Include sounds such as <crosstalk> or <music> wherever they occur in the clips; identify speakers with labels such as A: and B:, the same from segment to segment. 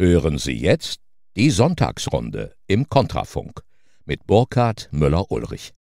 A: Hören Sie jetzt die Sonntagsrunde im Kontrafunk mit Burkhard Müller-Ulrich.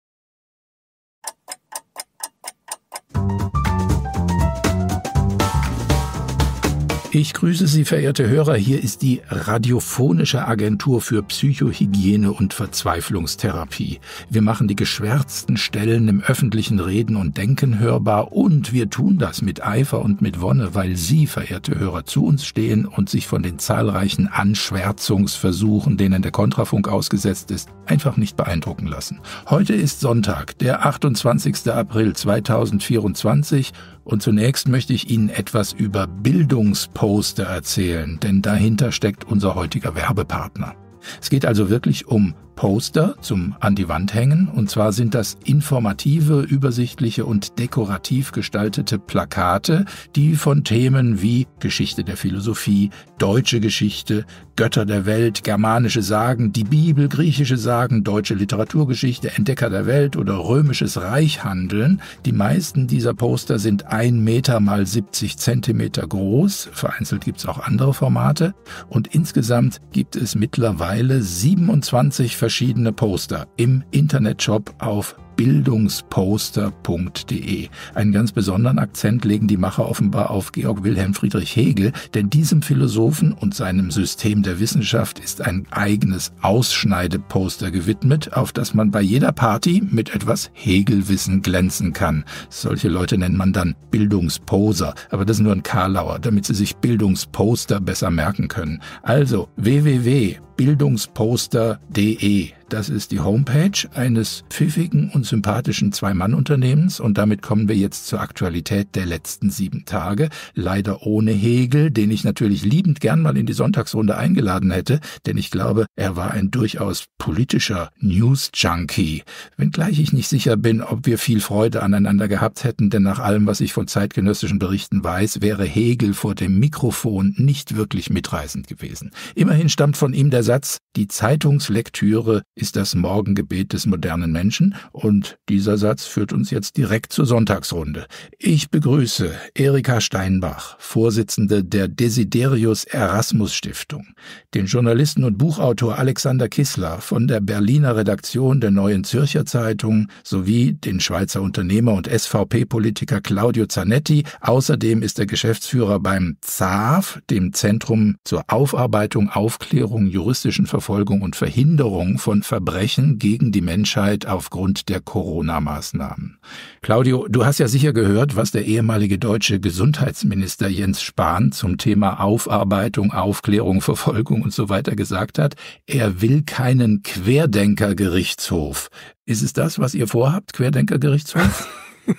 A: Ich grüße Sie, verehrte Hörer. Hier ist die Radiophonische Agentur für Psychohygiene und Verzweiflungstherapie. Wir machen die geschwärzten Stellen im öffentlichen Reden und Denken hörbar und wir tun das mit Eifer und mit Wonne, weil Sie, verehrte Hörer, zu uns stehen und sich von den zahlreichen Anschwärzungsversuchen, denen der Kontrafunk ausgesetzt ist, einfach nicht beeindrucken lassen. Heute ist Sonntag, der 28. April 2024 und zunächst möchte ich Ihnen etwas über Bildungsposter erzählen, denn dahinter steckt unser heutiger Werbepartner. Es geht also wirklich um Poster zum an die Wand hängen. Und zwar sind das informative, übersichtliche und dekorativ gestaltete Plakate, die von Themen wie Geschichte der Philosophie, deutsche Geschichte, Götter der Welt, germanische Sagen, die Bibel, griechische Sagen, deutsche Literaturgeschichte, Entdecker der Welt oder römisches Reich handeln. Die meisten dieser Poster sind ein Meter mal 70 Zentimeter groß. Vereinzelt gibt es auch andere Formate. Und insgesamt gibt es mittlerweile 27 verschiedene verschiedene Poster im Internetshop auf bildungsposter.de. Einen ganz besonderen Akzent legen die Macher offenbar auf Georg Wilhelm Friedrich Hegel, denn diesem Philosophen und seinem System der Wissenschaft ist ein eigenes Ausschneideposter gewidmet, auf das man bei jeder Party mit etwas Hegelwissen glänzen kann. Solche Leute nennt man dann Bildungsposer, aber das ist nur ein Karlauer, damit sie sich Bildungsposter besser merken können. Also www.bildungsposter.de das ist die Homepage eines pfiffigen und sympathischen Zwei-Mann-Unternehmens und damit kommen wir jetzt zur Aktualität der letzten sieben Tage. Leider ohne Hegel, den ich natürlich liebend gern mal in die Sonntagsrunde eingeladen hätte, denn ich glaube, er war ein durchaus politischer News-Junkie. Wenngleich ich nicht sicher bin, ob wir viel Freude aneinander gehabt hätten, denn nach allem, was ich von zeitgenössischen Berichten weiß, wäre Hegel vor dem Mikrofon nicht wirklich mitreißend gewesen. Immerhin stammt von ihm der Satz, die Zeitungslektüre ist das Morgengebet des modernen Menschen und dieser Satz führt uns jetzt direkt zur Sonntagsrunde. Ich begrüße Erika Steinbach, Vorsitzende der Desiderius Erasmus Stiftung, den Journalisten und Buchautor Alexander Kissler von der Berliner Redaktion der Neuen Zürcher Zeitung sowie den Schweizer Unternehmer und SVP-Politiker Claudio Zanetti. Außerdem ist er Geschäftsführer beim ZAF, dem Zentrum zur Aufarbeitung, Aufklärung, juristischen Verfolgung und Verhinderung von Verbrechen gegen die Menschheit aufgrund der Corona-Maßnahmen. Claudio, du hast ja sicher gehört, was der ehemalige deutsche Gesundheitsminister Jens Spahn zum Thema Aufarbeitung, Aufklärung, Verfolgung und so weiter gesagt hat. Er will keinen Querdenkergerichtshof. Ist es das, was ihr vorhabt, Querdenkergerichtshof? <laughs>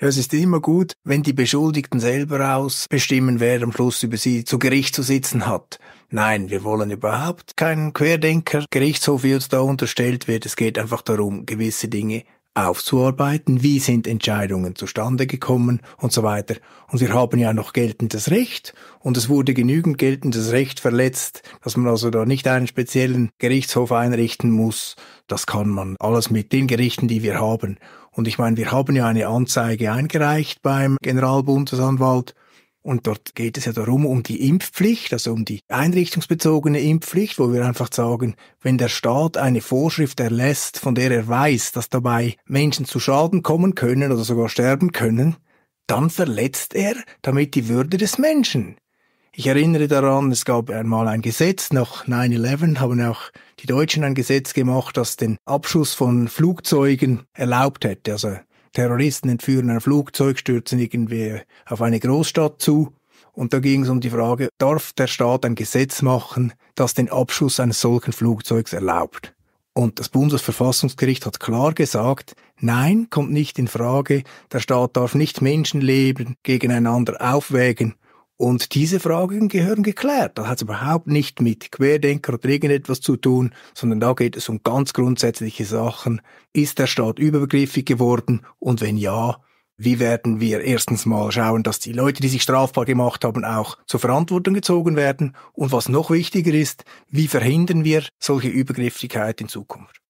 B: Ja, es ist immer gut, wenn die Beschuldigten selber ausbestimmen, wer am Schluss über sie zu Gericht zu sitzen hat. Nein, wir wollen überhaupt keinen Querdenker-Gerichtshof, wie uns da unterstellt wird. Es geht einfach darum, gewisse Dinge aufzuarbeiten, wie sind Entscheidungen zustande gekommen und so weiter. Und wir haben ja noch geltendes Recht und es wurde genügend geltendes Recht verletzt, dass man also da nicht einen speziellen Gerichtshof einrichten muss. Das kann man alles mit den Gerichten, die wir haben. Und ich meine, wir haben ja eine Anzeige eingereicht beim Generalbundesanwalt und dort geht es ja darum, um die Impfpflicht, also um die einrichtungsbezogene Impfpflicht, wo wir einfach sagen, wenn der Staat eine Vorschrift erlässt, von der er weiß, dass dabei Menschen zu Schaden kommen können oder sogar sterben können, dann verletzt er damit die Würde des Menschen. Ich erinnere daran, es gab einmal ein Gesetz, nach 9-11 haben auch die Deutschen ein Gesetz gemacht, das den Abschuss von Flugzeugen erlaubt hätte. Also Terroristen entführen ein Flugzeug, stürzen irgendwie auf eine Großstadt zu. Und da ging es um die Frage, darf der Staat ein Gesetz machen, das den Abschuss eines solchen Flugzeugs erlaubt? Und das Bundesverfassungsgericht hat klar gesagt, nein, kommt nicht in Frage, der Staat darf nicht Menschenleben gegeneinander aufwägen und diese Fragen gehören geklärt. Das hat überhaupt nicht mit Querdenker oder irgendetwas zu tun, sondern da geht es um ganz grundsätzliche Sachen. Ist der Staat überbegriffig geworden? Und wenn ja, wie werden wir erstens mal schauen, dass die Leute, die sich strafbar gemacht haben, auch zur Verantwortung gezogen werden? Und was noch wichtiger ist, wie verhindern wir solche Übergriffigkeit in
A: Zukunft?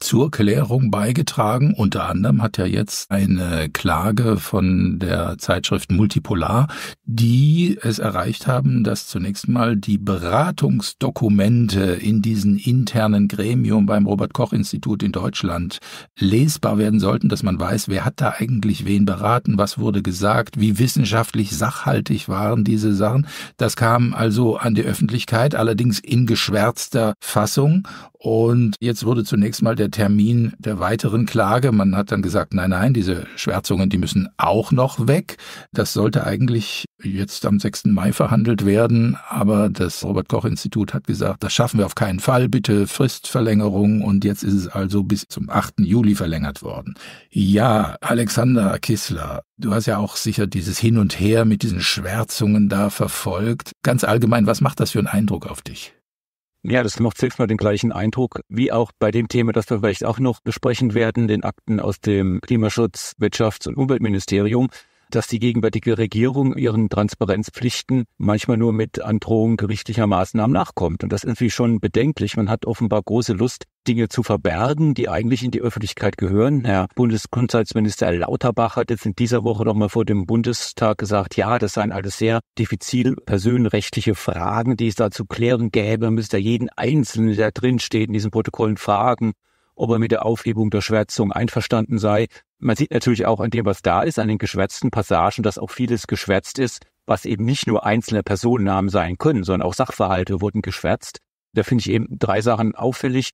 A: zur Klärung beigetragen. Unter anderem hat ja jetzt eine Klage von der Zeitschrift Multipolar, die es erreicht haben, dass zunächst mal die Beratungsdokumente in diesem internen Gremium beim Robert Koch Institut in Deutschland lesbar werden sollten, dass man weiß, wer hat da eigentlich wen beraten, was wurde gesagt, wie wissenschaftlich sachhaltig waren diese Sachen. Das kam also an die Öffentlichkeit, allerdings in geschwärzter Fassung und jetzt wurde zunächst mal der Termin der weiteren Klage. Man hat dann gesagt, nein, nein, diese Schwärzungen, die müssen auch noch weg. Das sollte eigentlich jetzt am 6. Mai verhandelt werden. Aber das Robert Koch Institut hat gesagt, das schaffen wir auf keinen Fall. Bitte Fristverlängerung. Und jetzt ist es also bis zum 8. Juli verlängert worden. Ja, Alexander Kissler, du hast ja auch sicher dieses Hin und Her mit diesen Schwärzungen da verfolgt. Ganz allgemein, was macht das für einen Eindruck auf dich?
C: Ja, das macht selbst mal den gleichen Eindruck, wie auch bei dem Thema, das wir vielleicht auch noch besprechen werden, den Akten aus dem Klimaschutz, Wirtschafts- und Umweltministerium dass die gegenwärtige Regierung ihren Transparenzpflichten manchmal nur mit Androhung gerichtlicher Maßnahmen nachkommt. Und das ist natürlich schon bedenklich. Man hat offenbar große Lust, Dinge zu verbergen, die eigentlich in die Öffentlichkeit gehören. Herr Bundesgesundheitsminister Lauterbach hat jetzt in dieser Woche nochmal vor dem Bundestag gesagt, ja, das seien alles sehr diffizil personenrechtliche Fragen, die es da zu klären gäbe. Man müsste jeden Einzelnen, der drinsteht, in diesen Protokollen fragen, ob er mit der Aufhebung der Schwärzung einverstanden sei. Man sieht natürlich auch an dem, was da ist, an den geschwätzten Passagen, dass auch vieles geschwätzt ist, was eben nicht nur einzelne Personennamen sein können, sondern auch Sachverhalte wurden geschwätzt. Da finde ich eben drei Sachen auffällig.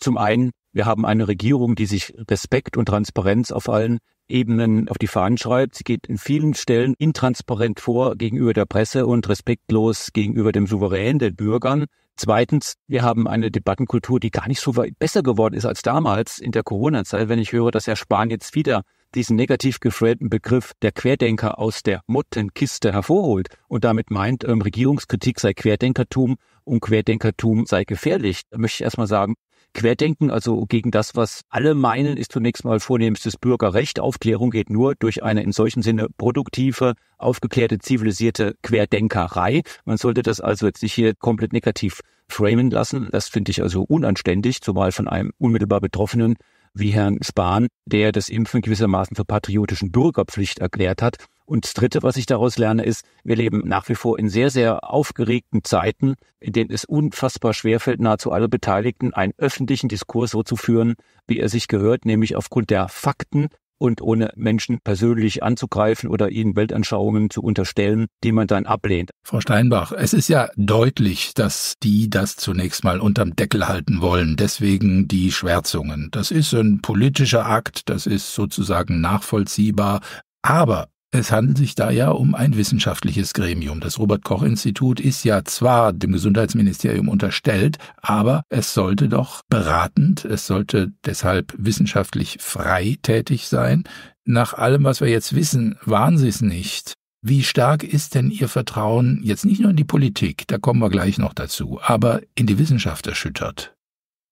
C: Zum einen, wir haben eine Regierung, die sich Respekt und Transparenz auf allen Ebenen auf die Fahnen schreibt. Sie geht in vielen Stellen intransparent vor gegenüber der Presse und respektlos gegenüber dem Souverän, den Bürgern. Zweitens, wir haben eine Debattenkultur, die gar nicht so weit besser geworden ist als damals in der Corona-Zeit, wenn ich höre, dass Herr Spahn jetzt wieder diesen negativ gefrähten Begriff der Querdenker aus der Mottenkiste hervorholt und damit meint, ähm, Regierungskritik sei Querdenkertum und Querdenkertum sei gefährlich. Da möchte ich erstmal sagen, Querdenken, also gegen das, was alle meinen, ist zunächst mal vornehmstes Bürgerrecht. Aufklärung geht nur durch eine in solchem Sinne produktive, aufgeklärte, zivilisierte Querdenkerei. Man sollte das also jetzt nicht hier komplett negativ framen lassen. Das finde ich also unanständig, zumal von einem unmittelbar Betroffenen wie Herrn Spahn, der das Impfen gewissermaßen zur patriotischen Bürgerpflicht erklärt hat. Und das Dritte, was ich daraus lerne, ist, wir leben nach wie vor in sehr, sehr aufgeregten Zeiten, in denen es unfassbar schwerfällt, nahezu alle Beteiligten einen öffentlichen Diskurs so zu führen, wie er sich gehört, nämlich aufgrund der Fakten und ohne Menschen persönlich anzugreifen oder ihnen Weltanschauungen zu unterstellen, die man dann ablehnt. Frau Steinbach, es ist
A: ja deutlich, dass die das zunächst mal unterm Deckel halten wollen, deswegen die Schwärzungen. Das ist ein politischer Akt, das ist sozusagen nachvollziehbar, aber es handelt sich da ja um ein wissenschaftliches Gremium. Das Robert Koch Institut ist ja zwar dem Gesundheitsministerium unterstellt, aber es sollte doch beratend, es sollte deshalb wissenschaftlich frei tätig sein. Nach allem, was wir jetzt wissen, waren sie es nicht. Wie stark ist denn Ihr Vertrauen jetzt nicht nur in die Politik, da kommen wir gleich noch dazu, aber in die Wissenschaft erschüttert?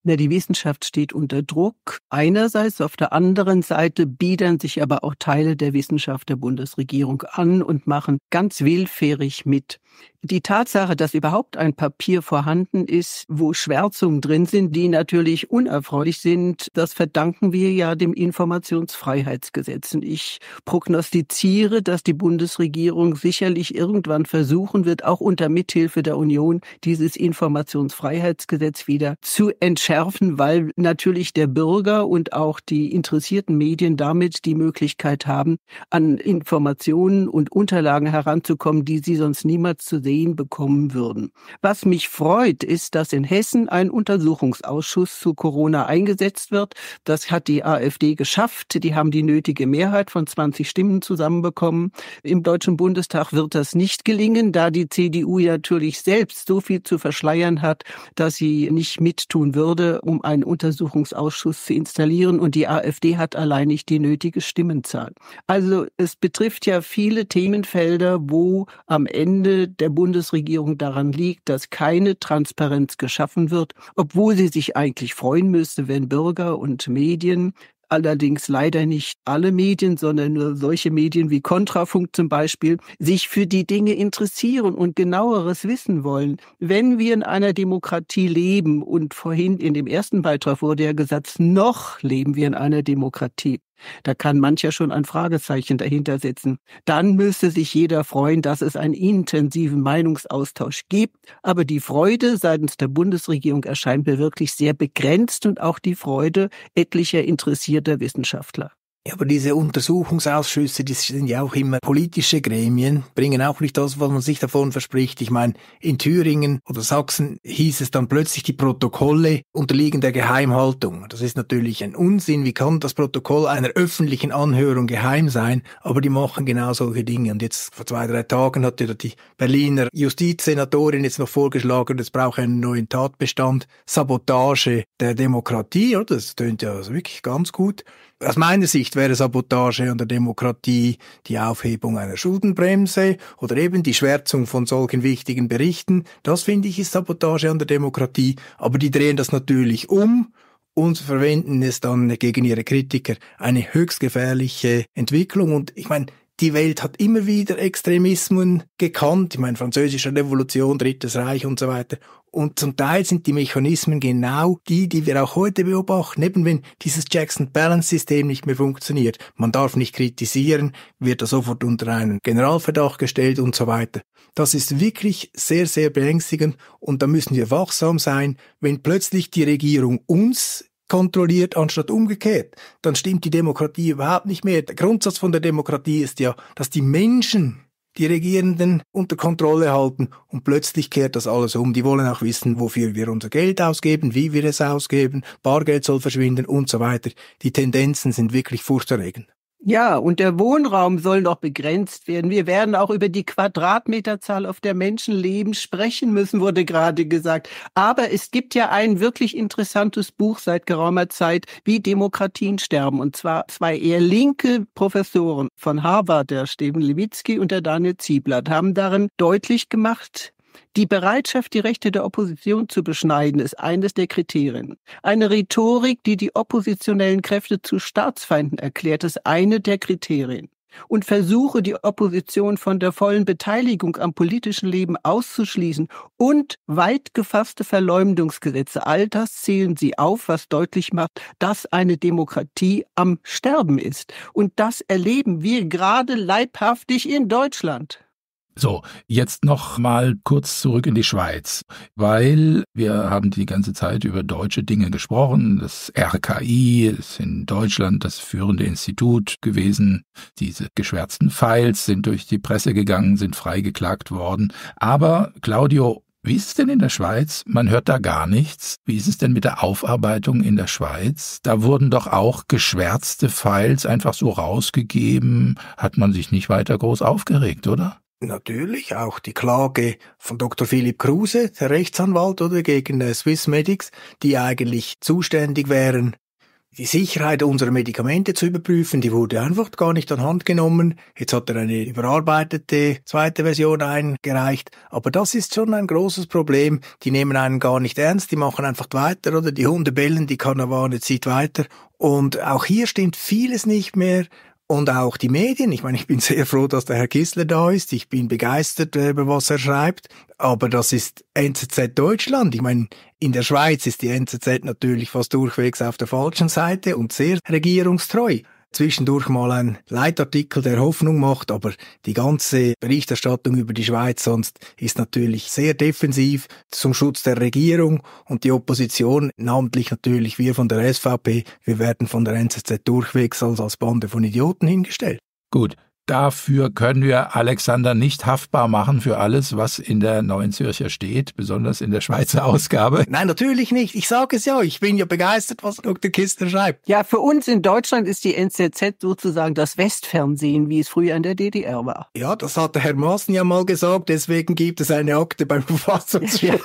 D: Na, die Wissenschaft steht unter Druck einerseits, auf der anderen Seite biedern sich aber auch Teile der Wissenschaft der Bundesregierung an und machen ganz willfährig mit. Die Tatsache, dass überhaupt ein Papier vorhanden ist, wo Schwärzungen drin sind, die natürlich unerfreulich sind, das verdanken wir ja dem Informationsfreiheitsgesetz. Und ich prognostiziere, dass die Bundesregierung sicherlich irgendwann versuchen wird, auch unter Mithilfe der Union dieses Informationsfreiheitsgesetz wieder zu entschärfen, weil natürlich der Bürger und auch die interessierten Medien damit die Möglichkeit haben, an Informationen und Unterlagen heranzukommen, die sie sonst niemals zu sehen bekommen würden. Was mich freut, ist, dass in Hessen ein Untersuchungsausschuss zu Corona eingesetzt wird. Das hat die AfD geschafft. Die haben die nötige Mehrheit von 20 Stimmen zusammenbekommen. Im Deutschen Bundestag wird das nicht gelingen, da die CDU natürlich selbst so viel zu verschleiern hat, dass sie nicht mittun würde, um einen Untersuchungsausschuss zu installieren. Und die AfD hat allein nicht die nötige Stimmenzahl. Also es betrifft ja viele Themenfelder, wo am Ende der Bundesregierung daran liegt, dass keine Transparenz geschaffen wird, obwohl sie sich eigentlich freuen müsste, wenn Bürger und Medien allerdings leider nicht alle Medien, sondern nur solche Medien wie Kontrafunk zum Beispiel, sich für die Dinge interessieren und genaueres wissen wollen. Wenn wir in einer Demokratie leben, und vorhin in dem ersten Beitrag wurde ja gesagt, noch leben wir in einer Demokratie, da kann mancher schon ein Fragezeichen dahinter sitzen. Dann müsste sich jeder freuen, dass es einen intensiven Meinungsaustausch gibt. Aber die Freude seitens der Bundesregierung erscheint mir wirklich sehr begrenzt und auch die Freude etlicher interessierter Wissenschaftler. Ja, aber diese Untersuchungsausschüsse,
B: die sind ja auch immer politische Gremien, bringen auch nicht das, was man sich davon verspricht. Ich meine, in Thüringen oder Sachsen hieß es dann plötzlich, die Protokolle unterliegen der Geheimhaltung. Das ist natürlich ein Unsinn. Wie kann das Protokoll einer öffentlichen Anhörung geheim sein? Aber die machen genau solche Dinge. Und jetzt vor zwei, drei Tagen hat ja die Berliner Justizsenatorin jetzt noch vorgeschlagen, es braucht einen neuen Tatbestand. Sabotage der Demokratie, oder? Das tönt ja also wirklich ganz gut. Aus meiner Sicht wäre Sabotage an der Demokratie die Aufhebung einer Schuldenbremse oder eben die Schwärzung von solchen wichtigen Berichten. Das finde ich ist Sabotage an der Demokratie. Aber die drehen das natürlich um und verwenden es dann gegen ihre Kritiker. Eine höchst gefährliche Entwicklung. Und ich meine, die Welt hat immer wieder Extremismen gekannt. Ich meine, französische Revolution, Drittes Reich und so weiter. Und zum Teil sind die Mechanismen genau die, die wir auch heute beobachten. Eben wenn dieses Jackson-Balance-System nicht mehr funktioniert. Man darf nicht kritisieren, wird da sofort unter einen Generalverdacht gestellt und so weiter. Das ist wirklich sehr, sehr beängstigend und da müssen wir wachsam sein, wenn plötzlich die Regierung uns kontrolliert, anstatt umgekehrt, dann stimmt die Demokratie überhaupt nicht mehr. Der Grundsatz von der Demokratie ist ja, dass die Menschen die Regierenden unter Kontrolle halten und plötzlich kehrt das alles um. Die wollen auch wissen, wofür wir unser Geld ausgeben, wie wir es ausgeben, Bargeld soll verschwinden und so weiter. Die Tendenzen sind wirklich furchterregend.
D: Ja, und der Wohnraum soll noch begrenzt werden. Wir werden auch über die Quadratmeterzahl, auf der Menschen leben, sprechen müssen, wurde gerade gesagt. Aber es gibt ja ein wirklich interessantes Buch seit geraumer Zeit, wie Demokratien sterben. Und zwar zwei eher linke Professoren von Harvard, der Steven Lewitsky und der Daniel Zieblatt, haben darin deutlich gemacht, die Bereitschaft, die Rechte der Opposition zu beschneiden, ist eines der Kriterien. Eine Rhetorik, die die oppositionellen Kräfte zu Staatsfeinden erklärt, ist eine der Kriterien. Und Versuche, die Opposition von der vollen Beteiligung am politischen Leben auszuschließen und weit gefasste Verleumdungsgesetze, all das zählen sie auf, was deutlich macht, dass eine Demokratie am Sterben ist. Und das erleben wir gerade leibhaftig in Deutschland.
A: So, jetzt noch mal kurz zurück in die Schweiz, weil wir haben die ganze Zeit über deutsche Dinge gesprochen. Das RKI ist in Deutschland das führende Institut gewesen. Diese geschwärzten Files sind durch die Presse gegangen, sind freigeklagt worden. Aber Claudio, wie ist es denn in der Schweiz? Man hört da gar nichts. Wie ist es denn mit der Aufarbeitung in der Schweiz? Da wurden doch auch geschwärzte Files einfach so rausgegeben. Hat man sich nicht weiter groß aufgeregt, oder?
B: Natürlich auch die Klage von Dr. Philipp Kruse, der Rechtsanwalt, oder gegen äh, Swiss Medics, die eigentlich zuständig wären, die Sicherheit unserer Medikamente zu überprüfen, die wurde einfach gar nicht an Hand genommen. Jetzt hat er eine überarbeitete zweite Version eingereicht. Aber das ist schon ein großes Problem. Die nehmen einen gar nicht ernst, die machen einfach weiter, oder? Die Hunde bellen, die Karawane zieht weiter. Und auch hier stimmt vieles nicht mehr und auch die Medien. Ich meine, ich bin sehr froh, dass der Herr Kissler da ist. Ich bin begeistert über was er schreibt. Aber das ist NZZ Deutschland. Ich meine, in der Schweiz ist die NZZ natürlich fast durchwegs auf der falschen Seite und sehr regierungstreu zwischendurch mal ein Leitartikel, der Hoffnung macht, aber die ganze Berichterstattung über die Schweiz sonst ist natürlich sehr defensiv zum Schutz der Regierung und die Opposition, namentlich natürlich wir von der SVP, wir werden von der NZZ durchwegs als, als Bande von Idioten hingestellt.
A: Gut, Dafür können wir Alexander nicht haftbar machen für alles, was in der Neuen Zürcher steht, besonders in der Schweizer Ausgabe.
B: Nein, natürlich nicht. Ich sage es ja. Ich bin ja begeistert, was
D: Dr. Kistner schreibt. Ja, für uns in Deutschland ist die NZZ sozusagen das Westfernsehen, wie es früher in der DDR war.
B: Ja, das hat der Herr Maaßen ja mal gesagt. Deswegen gibt es eine Akte beim <laughs>
D: Verfassungsschutz. Ja.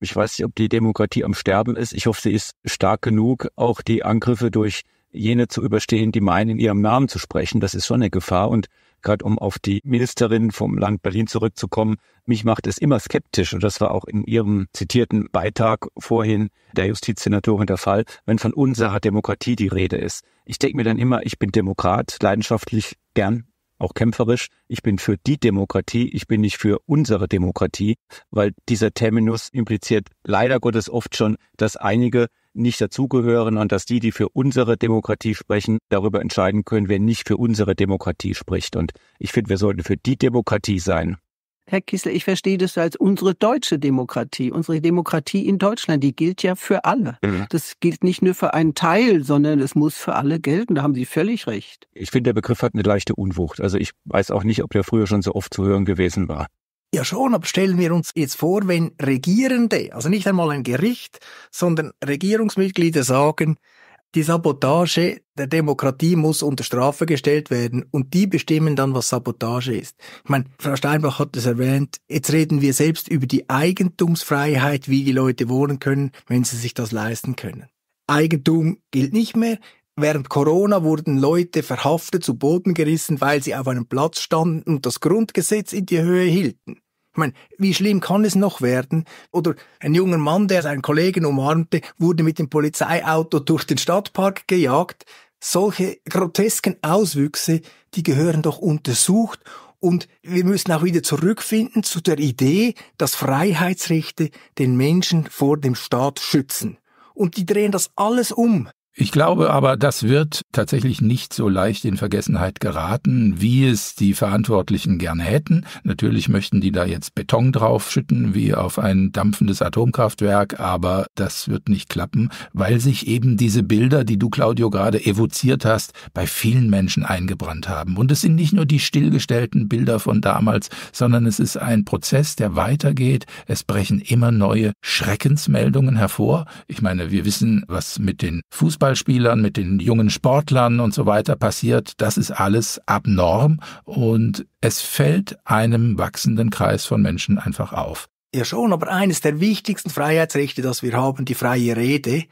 C: Ich weiß nicht, ob die Demokratie am Sterben ist. Ich hoffe, sie ist stark genug, auch die Angriffe durch jene zu überstehen, die meinen, in ihrem Namen zu sprechen. Das ist schon eine Gefahr. Und gerade um auf die Ministerin vom Land Berlin zurückzukommen, mich macht es immer skeptisch, und das war auch in Ihrem zitierten Beitrag vorhin der Justizsenatorin der Fall, wenn von unserer Demokratie die Rede ist. Ich denke mir dann immer, ich bin Demokrat, leidenschaftlich, gern, auch kämpferisch. Ich bin für die Demokratie, ich bin nicht für unsere Demokratie, weil dieser Terminus impliziert leider Gottes oft schon, dass einige nicht dazugehören und dass die, die für unsere Demokratie sprechen, darüber entscheiden können, wer nicht für unsere Demokratie spricht. Und ich finde, wir sollten für die Demokratie sein.
D: Herr Kissel, ich verstehe das als unsere deutsche Demokratie. Unsere Demokratie in Deutschland, die gilt ja für alle. Mhm. Das gilt nicht nur für einen Teil, sondern es muss für alle gelten. Da haben Sie völlig recht.
C: Ich finde, der Begriff hat eine leichte Unwucht. Also ich weiß auch nicht, ob der früher schon so oft zu hören gewesen war.
D: Ja schon, aber stellen wir uns
B: jetzt vor, wenn Regierende, also nicht einmal ein Gericht, sondern Regierungsmitglieder sagen, die Sabotage der Demokratie muss unter Strafe gestellt werden und die bestimmen dann, was Sabotage ist. Ich meine, Frau Steinbach hat es erwähnt, jetzt reden wir selbst über die Eigentumsfreiheit, wie die Leute wohnen können, wenn sie sich das leisten können. Eigentum gilt nicht mehr, Während Corona wurden Leute verhaftet, zu Boden gerissen, weil sie auf einem Platz standen und das Grundgesetz in die Höhe hielten. Ich meine, wie schlimm kann es noch werden? Oder ein junger Mann, der seinen Kollegen umarmte, wurde mit dem Polizeiauto durch den Stadtpark gejagt. Solche grotesken Auswüchse, die gehören doch untersucht und wir müssen auch wieder zurückfinden zu der Idee, dass Freiheitsrechte den Menschen vor dem Staat schützen. Und die drehen das alles um.
A: Ich glaube aber, das wird tatsächlich nicht so leicht in Vergessenheit geraten, wie es die Verantwortlichen gerne hätten. Natürlich möchten die da jetzt Beton draufschütten, wie auf ein dampfendes Atomkraftwerk, aber das wird nicht klappen, weil sich eben diese Bilder, die du, Claudio, gerade evoziert hast, bei vielen Menschen eingebrannt haben. Und es sind nicht nur die stillgestellten Bilder von damals, sondern es ist ein Prozess, der weitergeht. Es brechen immer neue Schreckensmeldungen hervor. Ich meine, wir wissen, was mit den Fußball Fußballspielern, mit den jungen Sportlern und so weiter passiert, das ist alles abnorm und es fällt einem wachsenden Kreis von Menschen einfach auf.
B: Ja schon, aber eines der wichtigsten Freiheitsrechte, das wir haben, die freie Rede,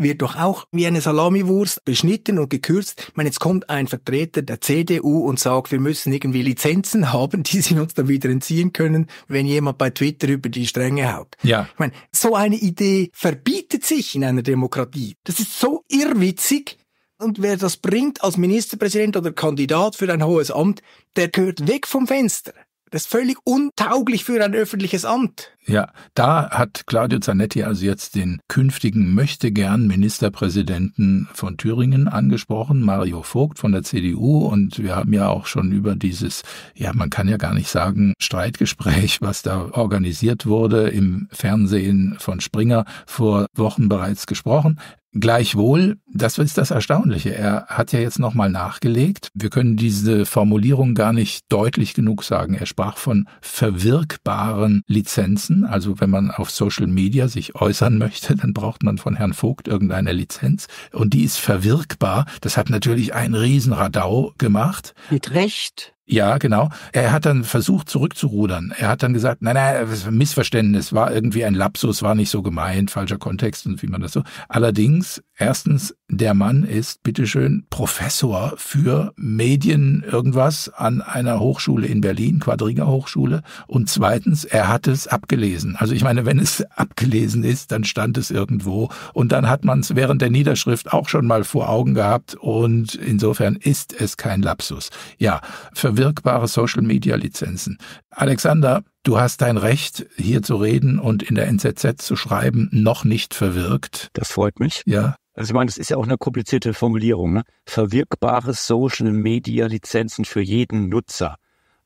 B: wird doch auch wie eine Salamiwurst beschnitten und gekürzt. Ich meine, jetzt kommt ein Vertreter der CDU und sagt, wir müssen irgendwie Lizenzen <laughs> haben, die sie uns dann wieder entziehen können, wenn jemand bei Twitter über die Stränge haut. Ja. Ich meine, so eine Idee verbietet sich in einer Demokratie. Das ist so irrwitzig. Und wer das bringt als Ministerpräsident oder Kandidat für ein hohes Amt, der gehört weg vom Fenster. Das ist völlig untauglich für ein öffentliches Amt.
A: Ja, da hat Claudio Zanetti also jetzt den künftigen möchte gern Ministerpräsidenten von Thüringen angesprochen, Mario Vogt von der CDU. Und wir haben ja auch schon über dieses, ja, man kann ja gar nicht sagen, Streitgespräch, was da organisiert wurde im Fernsehen von Springer vor Wochen bereits gesprochen. Gleichwohl, das ist das Erstaunliche. Er hat ja jetzt nochmal nachgelegt. Wir können diese Formulierung gar nicht deutlich genug sagen. Er sprach von verwirkbaren Lizenzen. Also wenn man auf Social Media sich äußern möchte, dann braucht man von Herrn Vogt irgendeine Lizenz. Und die ist verwirkbar. Das hat natürlich einen Riesenradau gemacht. Mit Recht. Ja, genau. Er hat dann versucht zurückzurudern. Er hat dann gesagt, nein, nein, Missverständnis, war irgendwie ein Lapsus, war nicht so gemeint, falscher Kontext und wie man das so. Allerdings, erstens, der Mann ist bitteschön Professor für Medien irgendwas an einer Hochschule in Berlin, Quadriga Hochschule. Und zweitens, er hat es abgelesen. Also ich meine, wenn es abgelesen ist, dann stand es irgendwo und dann hat man es während der Niederschrift auch schon mal vor Augen gehabt und insofern ist es kein Lapsus. Ja, für wirkbare Social-Media-Lizenzen. Alexander, du hast dein Recht, hier zu reden und in der NZZ zu schreiben, noch nicht verwirkt. Das freut mich. Ja.
C: Also ich meine, das ist ja auch eine komplizierte Formulierung. Ne? Verwirkbare Social-Media-Lizenzen für jeden Nutzer.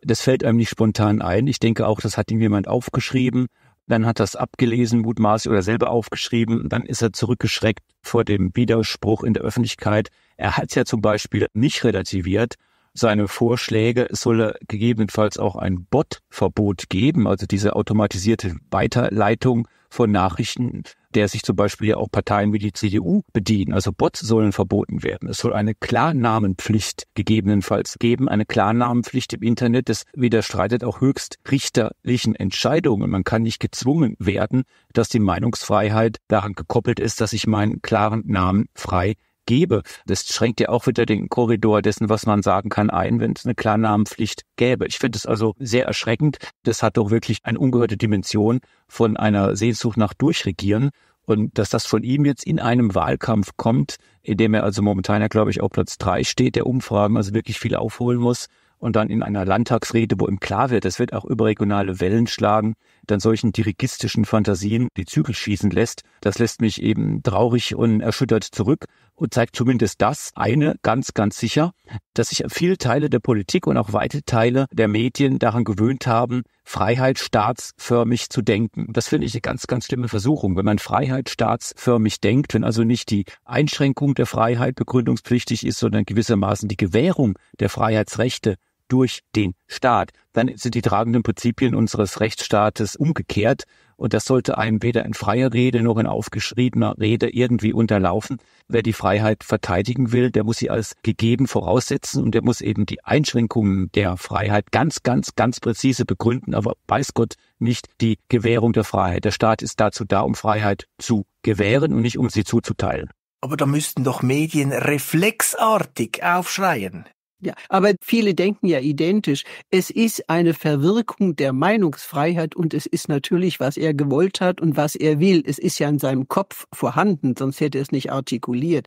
C: Das fällt einem nicht spontan ein. Ich denke auch, das hat ihm jemand aufgeschrieben dann hat das abgelesen, mutmaßlich oder selber aufgeschrieben, dann ist er zurückgeschreckt vor dem Widerspruch in der Öffentlichkeit. Er hat es ja zum Beispiel nicht relativiert, seine Vorschläge, es solle gegebenenfalls auch ein Bot-Verbot geben, also diese automatisierte Weiterleitung von Nachrichten, der sich zum Beispiel ja auch Parteien wie die CDU bedienen. Also Bots sollen verboten werden. Es soll eine Klarnamenpflicht gegebenenfalls geben, eine Klarnamenpflicht im Internet. Das widerstreitet auch höchst richterlichen Entscheidungen. Man kann nicht gezwungen werden, dass die Meinungsfreiheit daran gekoppelt ist, dass ich meinen klaren Namen frei gäbe. Das schränkt ja auch wieder den Korridor dessen, was man sagen kann, ein, wenn es eine Klarnamenpflicht gäbe. Ich finde es also sehr erschreckend. Das hat doch wirklich eine ungehörte Dimension von einer Sehnsucht nach Durchregieren. Und dass das von ihm jetzt in einem Wahlkampf kommt, in dem er also momentan ja, glaube ich, auf Platz drei steht, der Umfragen also wirklich viel aufholen muss und dann in einer Landtagsrede, wo ihm klar wird, es wird auch überregionale Wellen schlagen, dann solchen dirigistischen Fantasien die Zügel schießen lässt, das lässt mich eben traurig und erschüttert zurück und zeigt zumindest das eine ganz, ganz sicher, dass sich viele Teile der Politik und auch weite Teile der Medien daran gewöhnt haben, Freiheit staatsförmig zu denken. Das finde ich eine ganz, ganz schlimme Versuchung. Wenn man Freiheit staatsförmig denkt, wenn also nicht die Einschränkung der Freiheit begründungspflichtig ist, sondern gewissermaßen die Gewährung der Freiheitsrechte durch den Staat, dann sind die tragenden Prinzipien unseres Rechtsstaates umgekehrt und das sollte einem weder in freier Rede noch in aufgeschriebener Rede irgendwie unterlaufen. Wer die Freiheit verteidigen will, der muss sie als gegeben voraussetzen und der muss eben die Einschränkungen der Freiheit ganz, ganz, ganz präzise begründen, aber weiß Gott nicht die Gewährung der Freiheit. Der Staat ist dazu da, um Freiheit zu gewähren und nicht um sie zuzuteilen. Aber
B: da müssten doch Medien reflexartig aufschreien.
D: Ja, aber viele denken ja identisch. Es ist eine Verwirkung der Meinungsfreiheit und es ist natürlich, was er gewollt hat und was er will. Es ist ja in seinem Kopf vorhanden, sonst hätte er es nicht artikuliert.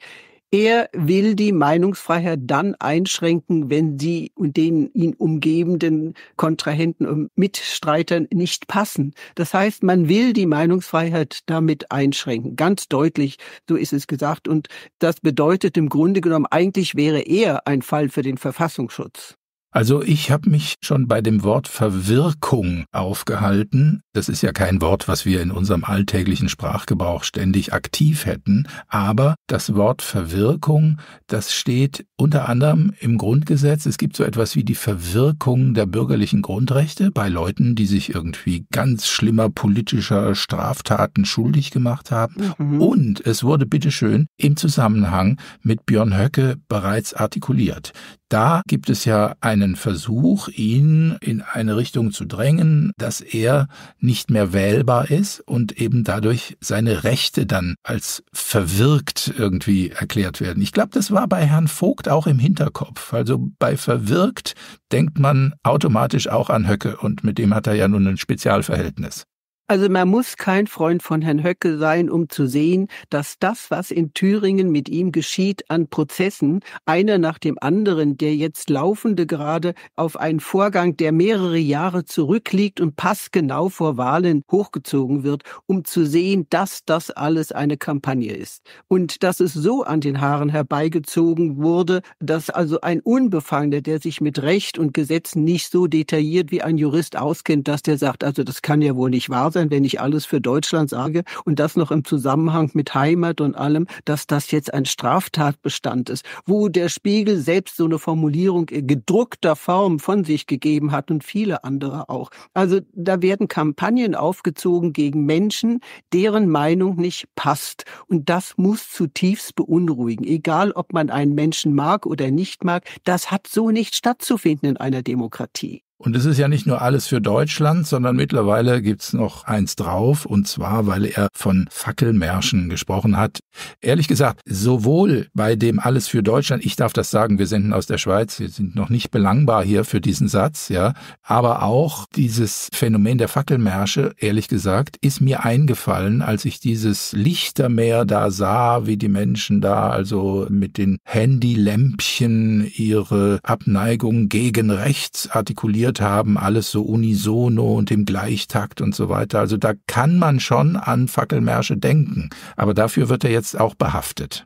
D: Er will die Meinungsfreiheit dann einschränken, wenn sie und den ihn umgebenden Kontrahenten und Mitstreitern nicht passen. Das heißt, man will die Meinungsfreiheit damit einschränken. Ganz deutlich, so ist es gesagt. Und das bedeutet im Grunde genommen, eigentlich wäre er ein Fall für den Verfassungsschutz.
A: Also ich habe mich schon bei dem Wort Verwirkung aufgehalten. Das ist ja kein Wort, was wir in unserem alltäglichen Sprachgebrauch ständig aktiv hätten, aber das Wort Verwirkung, das steht unter anderem im Grundgesetz. Es gibt so etwas wie die Verwirkung der bürgerlichen Grundrechte bei Leuten, die sich irgendwie ganz schlimmer politischer Straftaten schuldig gemacht haben. Mhm. Und es wurde bitteschön im Zusammenhang mit Björn Höcke bereits artikuliert. Da gibt es ja einen Versuch, ihn in eine Richtung zu drängen, dass er nicht mehr wählbar ist und eben dadurch seine Rechte dann als verwirkt irgendwie erklärt werden. Ich glaube, das war bei Herrn Vogt auch im Hinterkopf. Also bei verwirkt denkt man automatisch auch an Höcke und mit dem hat er ja nun ein Spezialverhältnis.
D: Also man muss kein Freund von Herrn Höcke sein, um zu sehen, dass das, was in Thüringen mit ihm geschieht an Prozessen, einer nach dem anderen, der jetzt laufende gerade auf einen Vorgang, der mehrere Jahre zurückliegt und passgenau vor Wahlen hochgezogen wird, um zu sehen, dass das alles eine Kampagne ist. Und dass es so an den Haaren herbeigezogen wurde, dass also ein Unbefangener, der sich mit Recht und Gesetzen nicht so detailliert wie ein Jurist auskennt, dass der sagt, also das kann ja wohl nicht wahr sein, wenn ich alles für Deutschland sage und das noch im Zusammenhang mit Heimat und allem, dass das jetzt ein Straftatbestand ist, wo der Spiegel selbst so eine Formulierung in gedruckter Form von sich gegeben hat und viele andere auch. Also da werden Kampagnen aufgezogen gegen Menschen, deren Meinung nicht passt. Und das muss zutiefst beunruhigen. Egal, ob man einen Menschen mag oder nicht mag, das hat so nicht stattzufinden in einer Demokratie.
A: Und es ist ja nicht nur alles für Deutschland, sondern mittlerweile gibt's noch eins drauf, und zwar, weil er von Fackelmärschen gesprochen hat. Ehrlich gesagt, sowohl bei dem Alles für Deutschland, ich darf das sagen, wir senden aus der Schweiz, wir sind noch nicht belangbar hier für diesen Satz, ja, aber auch dieses Phänomen der Fackelmärsche, ehrlich gesagt, ist mir eingefallen, als ich dieses Lichtermeer da sah, wie die Menschen da also mit den Handylämpchen ihre Abneigung gegen rechts artikuliert gegründet haben, alles so unisono und im Gleichtakt und so weiter. Also da kann man schon an Fackelmärsche denken, aber dafür wird er jetzt auch behaftet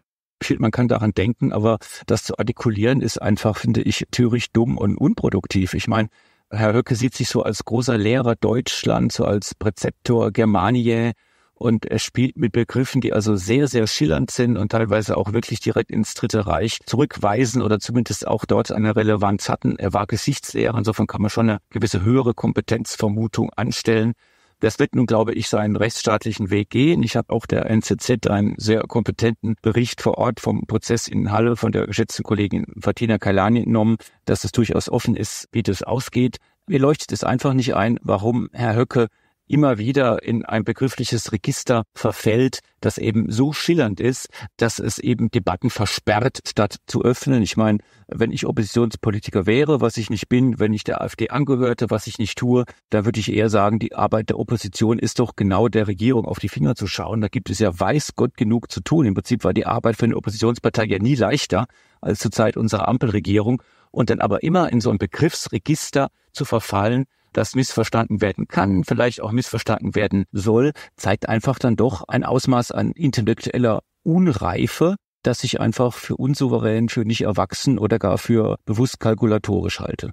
C: man kann daran denken, aber das zu artikulieren ist einfach, finde ich, theoretisch dumm und unproduktiv. Ich meine, Herr Höcke sieht sich so als großer Lehrer Deutschlands, so als Präzeptor Germaniae und er spielt mit Begriffen, die also sehr, sehr schillernd sind und teilweise auch wirklich direkt ins Dritte Reich zurückweisen oder zumindest auch dort eine Relevanz hatten. Er war Gesichtslehrer, insofern kann man schon eine gewisse höhere Kompetenzvermutung anstellen. Das wird nun, glaube ich, seinen rechtsstaatlichen Weg gehen. Ich habe auch der NZZ einen sehr kompetenten Bericht vor Ort vom Prozess in Halle von der geschätzten Kollegin Fatina Kailani entnommen, dass es durchaus offen ist, wie das ausgeht. Mir leuchtet es einfach nicht ein, warum Herr Höcke immer wieder in ein begriffliches Register verfällt, das eben so schillernd ist, dass es eben Debatten versperrt, statt zu öffnen. Ich meine, wenn ich Oppositionspolitiker wäre, was ich nicht bin, wenn ich der AfD angehörte, was ich nicht tue, dann würde ich eher sagen, die Arbeit der Opposition ist doch genau der Regierung auf die Finger zu schauen. Da gibt es ja weiß Gott genug zu tun. Im Prinzip war die Arbeit für eine Oppositionspartei ja nie leichter als zur Zeit unserer Ampelregierung und dann aber immer in so ein Begriffsregister zu verfallen, das missverstanden werden kann, vielleicht auch missverstanden werden soll, zeigt einfach dann doch ein Ausmaß an intellektueller Unreife, das ich einfach für unsouverän, für nicht erwachsen oder gar für bewusst kalkulatorisch halte.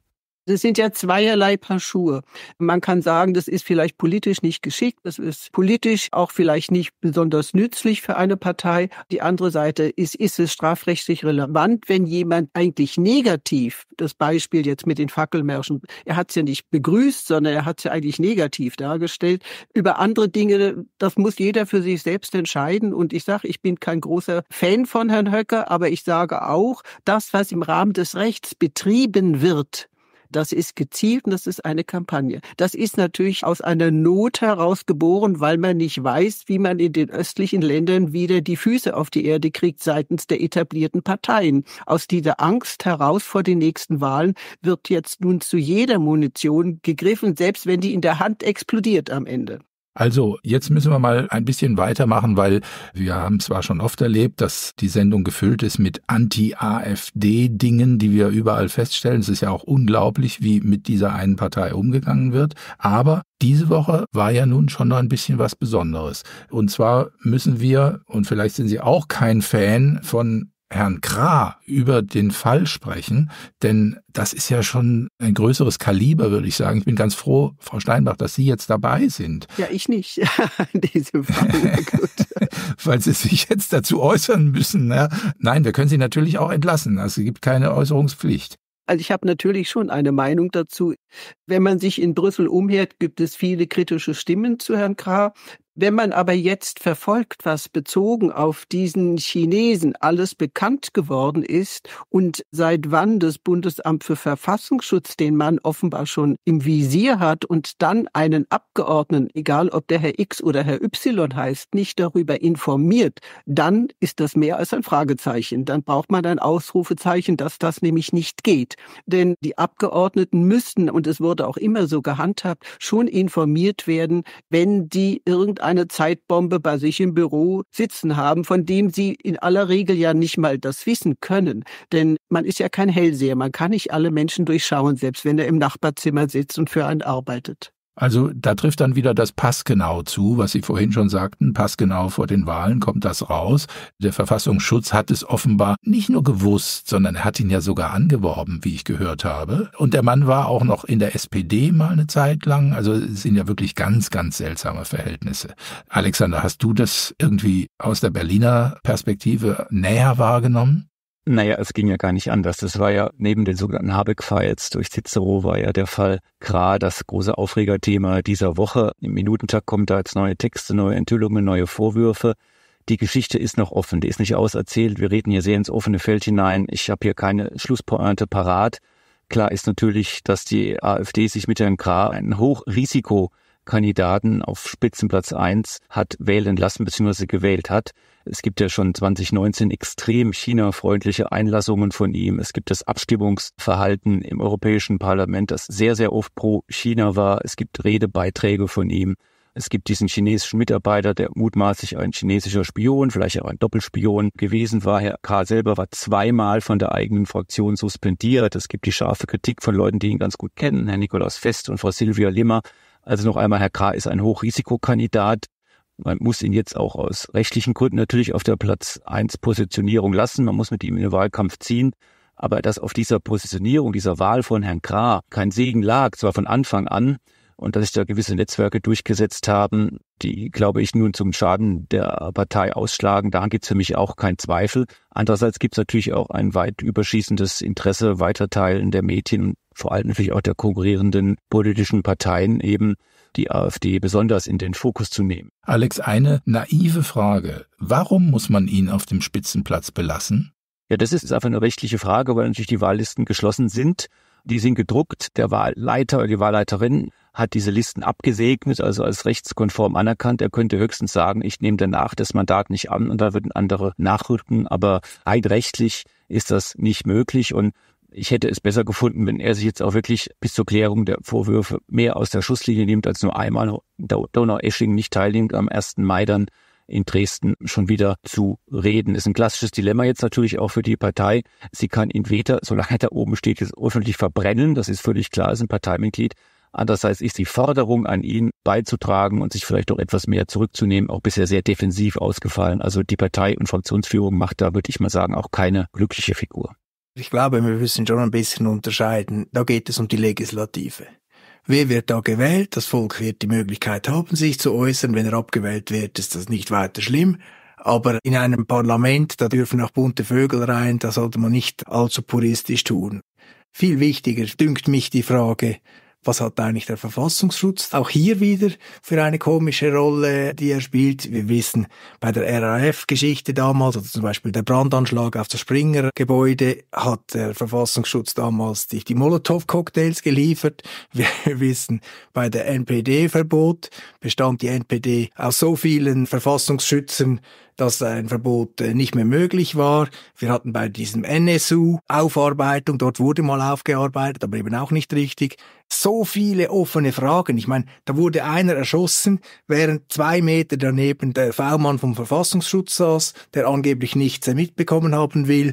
D: Das sind ja zweierlei Paar Schuhe. Man kann sagen, das ist vielleicht politisch nicht geschickt, das ist politisch auch vielleicht nicht besonders nützlich für eine Partei. Die andere Seite ist, ist es strafrechtlich relevant, wenn jemand eigentlich negativ, das Beispiel jetzt mit den Fackelmärschen, er hat es ja nicht begrüßt, sondern er hat es ja eigentlich negativ dargestellt. Über andere Dinge, das muss jeder für sich selbst entscheiden. Und ich sage, ich bin kein großer Fan von Herrn Höcker, aber ich sage auch, das, was im Rahmen des Rechts betrieben wird, das ist gezielt und das ist eine Kampagne. Das ist natürlich aus einer Not heraus geboren, weil man nicht weiß, wie man in den östlichen Ländern wieder die Füße auf die Erde kriegt seitens der etablierten Parteien. Aus dieser Angst heraus vor den nächsten Wahlen wird jetzt nun zu jeder Munition gegriffen, selbst wenn die in der Hand explodiert am Ende.
A: Also, jetzt müssen wir mal ein bisschen weitermachen, weil wir haben zwar schon oft erlebt, dass die Sendung gefüllt ist mit Anti-AfD-Dingen, die wir überall feststellen. Es ist ja auch unglaublich, wie mit dieser einen Partei umgegangen wird. Aber diese Woche war ja nun schon noch ein bisschen was Besonderes. Und zwar müssen wir, und vielleicht sind Sie auch kein Fan von Herrn Krah über den Fall sprechen, denn das ist ja schon ein größeres Kaliber, würde ich sagen. Ich bin ganz froh, Frau Steinbach, dass Sie jetzt dabei sind.
D: Ja, ich nicht.
A: <laughs> In diesem Fall. Gut. <laughs> Weil Sie sich jetzt dazu äußern müssen. Ne? Nein, wir können Sie natürlich auch entlassen. Also, es gibt keine Äußerungspflicht.
D: Also ich habe natürlich schon eine Meinung dazu. Wenn man sich in Brüssel umhört, gibt es viele kritische Stimmen zu Herrn Krah. Wenn man aber jetzt verfolgt, was bezogen auf diesen Chinesen alles bekannt geworden ist und seit wann das Bundesamt für Verfassungsschutz den Mann offenbar schon im Visier hat und dann einen Abgeordneten, egal ob der Herr X oder Herr Y heißt, nicht darüber informiert, dann ist das mehr als ein Fragezeichen. Dann braucht man ein Ausrufezeichen, dass das nämlich nicht geht. Denn die Abgeordneten müssten, und es wurde auch immer so gehandhabt, schon informiert werden, wenn die irgendein eine Zeitbombe bei sich im Büro sitzen haben, von dem sie in aller Regel ja nicht mal das wissen können. Denn man ist ja kein Hellseher, man kann nicht alle Menschen durchschauen, selbst wenn er im Nachbarzimmer sitzt und für einen arbeitet.
A: Also da trifft dann wieder das Passgenau zu, was Sie vorhin schon sagten. Passgenau vor den Wahlen kommt das raus. Der Verfassungsschutz hat es offenbar nicht nur gewusst, sondern er hat ihn ja sogar angeworben, wie ich gehört habe. Und der Mann war auch noch in der SPD mal eine Zeit lang. Also es sind ja wirklich ganz, ganz seltsame Verhältnisse. Alexander, hast du das irgendwie aus der Berliner Perspektive näher wahrgenommen?
C: Naja, es ging ja gar nicht anders. Das war ja neben den sogenannten Habeck-Files durch Cicero war ja der Fall Kra das große Aufregerthema dieser Woche. Im Minutentag kommen da jetzt neue Texte, neue Enthüllungen, neue Vorwürfe. Die Geschichte ist noch offen, die ist nicht auserzählt. Wir reden hier sehr ins offene Feld hinein. Ich habe hier keine Schlusspointe parat. Klar ist natürlich, dass die AfD sich mit Herrn Kra ein Hochrisiko Kandidaten auf Spitzenplatz eins hat wählen lassen bzw. gewählt hat. Es gibt ja schon 2019 extrem China-freundliche Einlassungen von ihm. Es gibt das Abstimmungsverhalten im Europäischen Parlament, das sehr, sehr oft pro China war. Es gibt Redebeiträge von ihm. Es gibt diesen chinesischen Mitarbeiter, der mutmaßlich ein chinesischer Spion, vielleicht auch ein Doppelspion gewesen war. Herr Karl selber war zweimal von der eigenen Fraktion suspendiert. Es gibt die scharfe Kritik von Leuten, die ihn ganz gut kennen, Herr Nikolaus Fest und Frau Silvia Limmer, also noch einmal, Herr K. ist ein Hochrisikokandidat. Man muss ihn jetzt auch aus rechtlichen Gründen natürlich auf der Platz eins Positionierung lassen. Man muss mit ihm in den Wahlkampf ziehen. Aber dass auf dieser Positionierung, dieser Wahl von Herrn K. kein Segen lag, zwar von Anfang an, und dass sich da gewisse Netzwerke durchgesetzt haben, die, glaube ich, nun zum Schaden der Partei ausschlagen. Daran gibt es für mich auch keinen Zweifel. Andererseits gibt es natürlich auch ein weit überschießendes Interesse weiter Teilen der Medien und vor allem natürlich auch der konkurrierenden politischen Parteien eben die AfD besonders in den Fokus
A: zu nehmen. Alex, eine naive Frage. Warum muss man ihn auf dem Spitzenplatz belassen? Ja, das ist einfach eine rechtliche Frage, weil natürlich die Wahllisten geschlossen sind. Die sind
C: gedruckt. Der Wahlleiter oder die Wahlleiterin hat diese Listen abgesegnet, also als rechtskonform anerkannt. Er könnte höchstens sagen, ich nehme danach das Mandat nicht an und da würden andere nachrücken. Aber rein rechtlich ist das nicht möglich. Und ich hätte es besser gefunden, wenn er sich jetzt auch wirklich bis zur Klärung der Vorwürfe mehr aus der Schusslinie nimmt, als nur einmal Donau-Esching nicht teilnimmt, am 1. Mai dann in Dresden schon wieder zu reden. Ist ein klassisches Dilemma jetzt natürlich auch für die Partei. Sie kann ihn weder, solange er da oben steht, jetzt öffentlich verbrennen, das ist völlig klar, ist ein Parteimitglied. Andererseits ist die Forderung an ihn beizutragen und sich vielleicht auch etwas mehr zurückzunehmen auch bisher sehr defensiv ausgefallen. Also die Partei und Fraktionsführung macht da, würde ich mal sagen, auch keine glückliche Figur.
B: Ich glaube, wir müssen schon ein bisschen unterscheiden. Da geht es um die Legislative. Wer wird da gewählt? Das Volk wird die Möglichkeit haben, sich zu äußern. Wenn er abgewählt wird, ist das nicht weiter schlimm. Aber in einem Parlament, da dürfen auch bunte Vögel rein, da sollte man nicht allzu puristisch tun. Viel wichtiger dünkt mich die Frage, was hat eigentlich der Verfassungsschutz auch hier wieder für eine komische Rolle, die er spielt? Wir wissen bei der RAF-Geschichte damals, also zum Beispiel der Brandanschlag auf das Springer-Gebäude, hat der Verfassungsschutz damals die, die Molotow-Cocktails geliefert. Wir <laughs> wissen, bei der NPD-Verbot bestand die NPD aus so vielen Verfassungsschützen, dass ein Verbot äh, nicht mehr möglich war. Wir hatten bei diesem NSU Aufarbeitung, dort wurde mal aufgearbeitet, aber eben auch nicht richtig so viele offene Fragen. Ich meine, da wurde einer erschossen, während zwei Meter daneben der V-Mann vom Verfassungsschutz saß, der angeblich nichts mitbekommen haben will.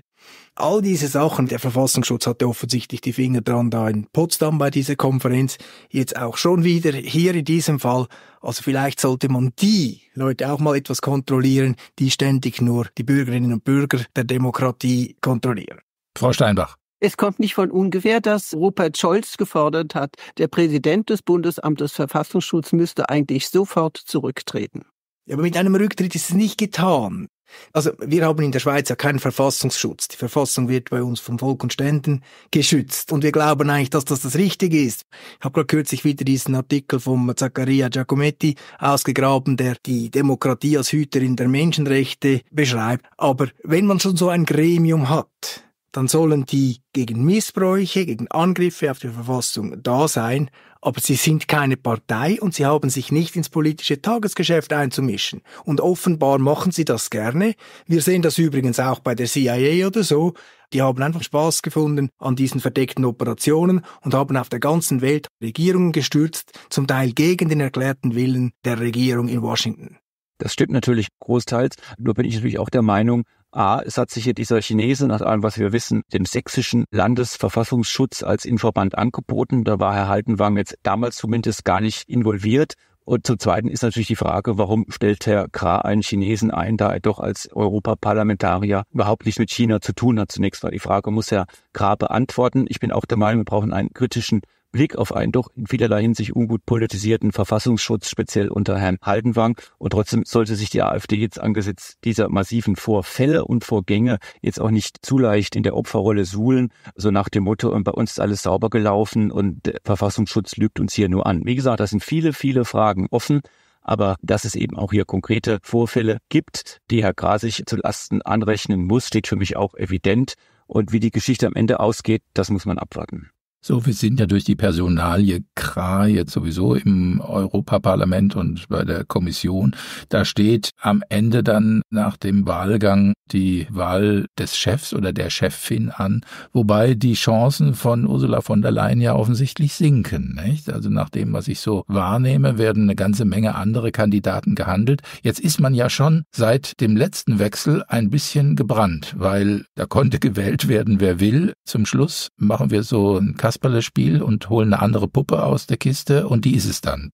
B: All diese Sachen, der Verfassungsschutz hatte offensichtlich die Finger dran da in Potsdam bei dieser Konferenz, jetzt auch schon wieder hier in diesem Fall. Also vielleicht sollte man die Leute auch mal etwas kontrollieren, die ständig nur die Bürgerinnen und Bürger der Demokratie kontrollieren. Frau Steinbach.
D: Es kommt nicht von ungefähr, dass Rupert Scholz gefordert hat, der Präsident des Bundesamtes Verfassungsschutz müsste eigentlich sofort zurücktreten.
B: Ja, Aber mit einem Rücktritt ist es nicht getan. Also wir haben in der Schweiz ja keinen Verfassungsschutz. Die Verfassung wird bei uns vom Volk und Ständen geschützt. Und wir glauben eigentlich, dass das das Richtige ist. Ich habe gerade kürzlich wieder diesen Artikel von Zaccaria Giacometti ausgegraben, der die Demokratie als Hüterin der Menschenrechte beschreibt. Aber wenn man schon so ein Gremium hat, dann sollen die gegen Missbräuche, gegen Angriffe auf die Verfassung da sein, aber sie sind keine Partei und sie haben sich nicht ins politische Tagesgeschäft einzumischen. Und offenbar machen sie das gerne. Wir sehen das übrigens auch bei der CIA oder so. Die haben einfach Spaß gefunden an diesen verdeckten Operationen und haben auf der ganzen Welt Regierungen gestürzt, zum Teil gegen den erklärten Willen der Regierung in
C: Washington. Das stimmt natürlich großteils. Nur bin ich natürlich auch der Meinung, A, es hat sich hier dieser Chinese, nach allem, was wir wissen, dem sächsischen Landesverfassungsschutz als Informant angeboten. Da war Herr Haltenwang jetzt damals zumindest gar nicht involviert. Und zum Zweiten ist natürlich die Frage, warum stellt Herr Kra einen Chinesen ein, da er doch als Europaparlamentarier überhaupt nichts mit China zu tun hat. Zunächst war die Frage, muss Herr Kra beantworten. Ich bin auch der Meinung, wir brauchen einen kritischen Blick auf einen doch in vielerlei Hinsicht ungut politisierten Verfassungsschutz, speziell unter Herrn Haldenwang. Und trotzdem sollte sich die AfD jetzt angesichts dieser massiven Vorfälle und Vorgänge jetzt auch nicht zu leicht in der Opferrolle suhlen, so nach dem Motto, bei uns ist alles sauber gelaufen und der Verfassungsschutz lügt uns hier nur an. Wie gesagt, da sind viele, viele Fragen offen aber dass es eben auch hier konkrete Vorfälle gibt, die Herr Grasich zu Lasten anrechnen muss, steht für mich auch evident. Und wie die Geschichte am Ende ausgeht, das muss man
A: abwarten. So, wir sind ja durch die Personalie Kra jetzt sowieso im Europaparlament und bei der Kommission. Da steht am Ende dann nach dem Wahlgang die Wahl des Chefs oder der Chefin an, wobei die Chancen von Ursula von der Leyen ja offensichtlich sinken. Nicht? Also nach dem, was ich so wahrnehme, werden eine ganze Menge andere Kandidaten gehandelt. Jetzt ist man ja schon seit dem letzten Wechsel ein bisschen gebrannt, weil da konnte gewählt werden, wer will. Zum Schluss machen wir so ein Kasperlespiel und holen eine andere Puppe aus der Kiste und die ist es dann.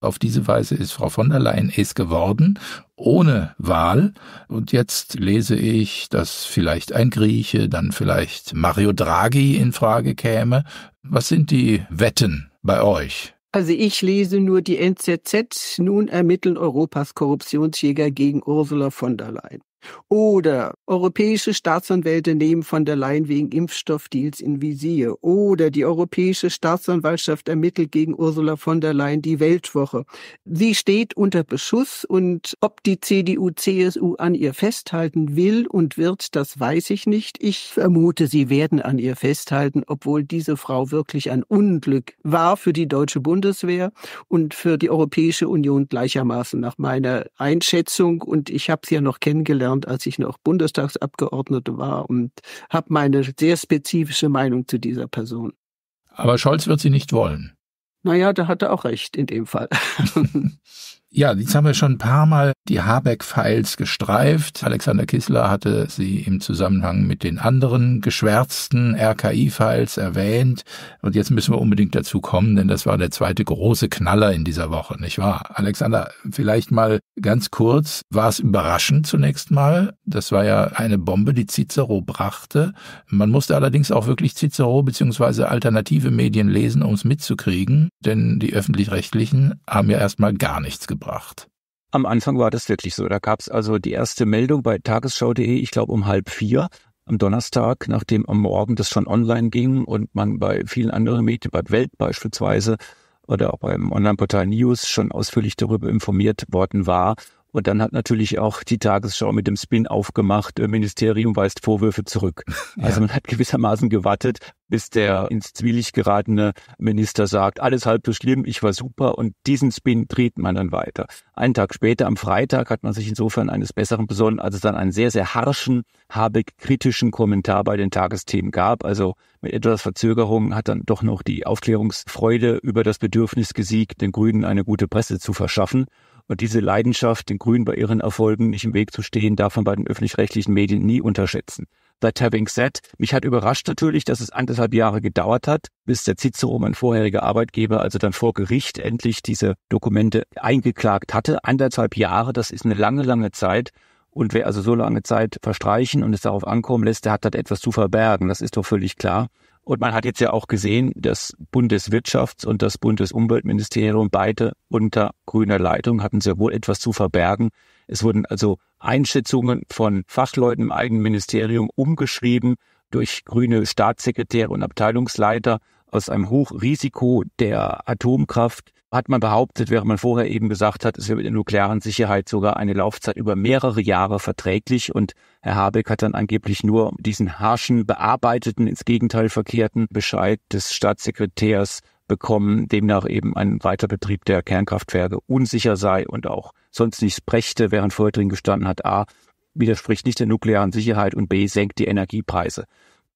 A: Auf diese Weise ist Frau von der Leyen es geworden, ohne Wahl. Und jetzt lese ich, dass vielleicht ein Grieche, dann vielleicht Mario Draghi in Frage käme. Was sind die Wetten bei euch?
D: Also ich lese nur die NZZ. Nun ermitteln Europas Korruptionsjäger gegen Ursula von der Leyen. Oder europäische Staatsanwälte nehmen von der Leyen wegen Impfstoffdeals in Visier. Oder die Europäische Staatsanwaltschaft ermittelt gegen Ursula von der Leyen die Weltwoche. Sie steht unter Beschuss und ob die CDU, CSU an ihr festhalten will und wird, das weiß ich nicht. Ich vermute, sie werden an ihr festhalten, obwohl diese Frau wirklich ein Unglück war für die deutsche Bundeswehr und für die Europäische Union gleichermaßen nach meiner Einschätzung. Und ich habe sie ja noch kennengelernt gelernt, als ich noch Bundestagsabgeordnete war und habe meine sehr spezifische Meinung zu dieser Person.
A: Aber Scholz wird sie nicht wollen.
D: Naja, da hat er auch recht in dem Fall. <laughs> <laughs>
A: Ja, jetzt haben wir schon ein paar Mal die Habeck-Files gestreift. Alexander Kissler hatte sie im Zusammenhang mit den anderen geschwärzten RKI-Files erwähnt. Und jetzt müssen wir unbedingt dazu kommen, denn das war der zweite große Knaller in dieser Woche, nicht wahr? Alexander, vielleicht mal ganz kurz. War es überraschend zunächst mal? Das war ja eine Bombe, die Cicero brachte. Man musste allerdings auch wirklich Cicero bzw. alternative Medien lesen, um es mitzukriegen, denn die öffentlich-rechtlichen haben ja erstmal gar nichts gebracht gebracht.
C: Am Anfang war das wirklich so. Da gab es also die erste Meldung bei tagesschau.de, ich glaube um halb vier am Donnerstag, nachdem am Morgen das schon online ging und man bei vielen anderen Medien, bei Welt beispielsweise oder auch beim Online-Portal News schon ausführlich darüber informiert worden war und dann hat natürlich auch die Tagesschau mit dem Spin aufgemacht, äh, Ministerium weist Vorwürfe zurück. <laughs> Also ja. Also man hat gewissermaßen gewartet, bis der ins Zwielicht geratene Minister sagt, alles halb so schlimm, ich war super und diesen Spin dreht man dann weiter. Einen Tag später, am Freitag, hat man sich insofern eines Besseren besonnen, als es dann einen sehr, sehr harschen, Habeck-kritischen Kommentar bei den Tagesthemen gab. Also mit etwas Verzögerung hat dann doch noch die Aufklärungsfreude über das Bedürfnis gesiegt, den Grünen eine gute Presse zu verschaffen. Und diese Leidenschaft, den Grünen bei ihren Erfolgen nicht im Weg zu stehen, darf man bei den öffentlich-rechtlichen Medien nie unterschätzen. That having said, mich hat überrascht natürlich, dass es anderthalb Jahre gedauert hat, bis der Cicero, mein vorheriger Arbeitgeber, also dann vor Gericht endlich diese Dokumente eingeklagt hatte. Anderthalb Jahre, das ist eine lange, lange Zeit. Und wer also so lange Zeit verstreichen und es darauf ankommen lässt, der hat dann etwas zu verbergen. Das ist doch völlig klar. Und man hat jetzt ja auch gesehen, das Bundeswirtschafts- und das Bundesumweltministerium beide unter grüner Leitung hatten sehr wohl etwas zu verbergen. Es wurden also Einschätzungen von Fachleuten im eigenen Ministerium umgeschrieben durch grüne Staatssekretäre und Abteilungsleiter aus einem Hochrisiko der Atomkraft hat man behauptet, während man vorher eben gesagt hat, es wäre mit der nuklearen Sicherheit sogar eine Laufzeit über mehrere Jahre verträglich. Und Herr Habeck hat dann angeblich nur diesen harschen, bearbeiteten, ins Gegenteil verkehrten Bescheid des Staatssekretärs bekommen, demnach eben ein weiter Betrieb der Kernkraftwerke unsicher sei und auch sonst nichts brächte, während vorher drin gestanden hat, a, widerspricht nicht der nuklearen Sicherheit und b, senkt die Energiepreise.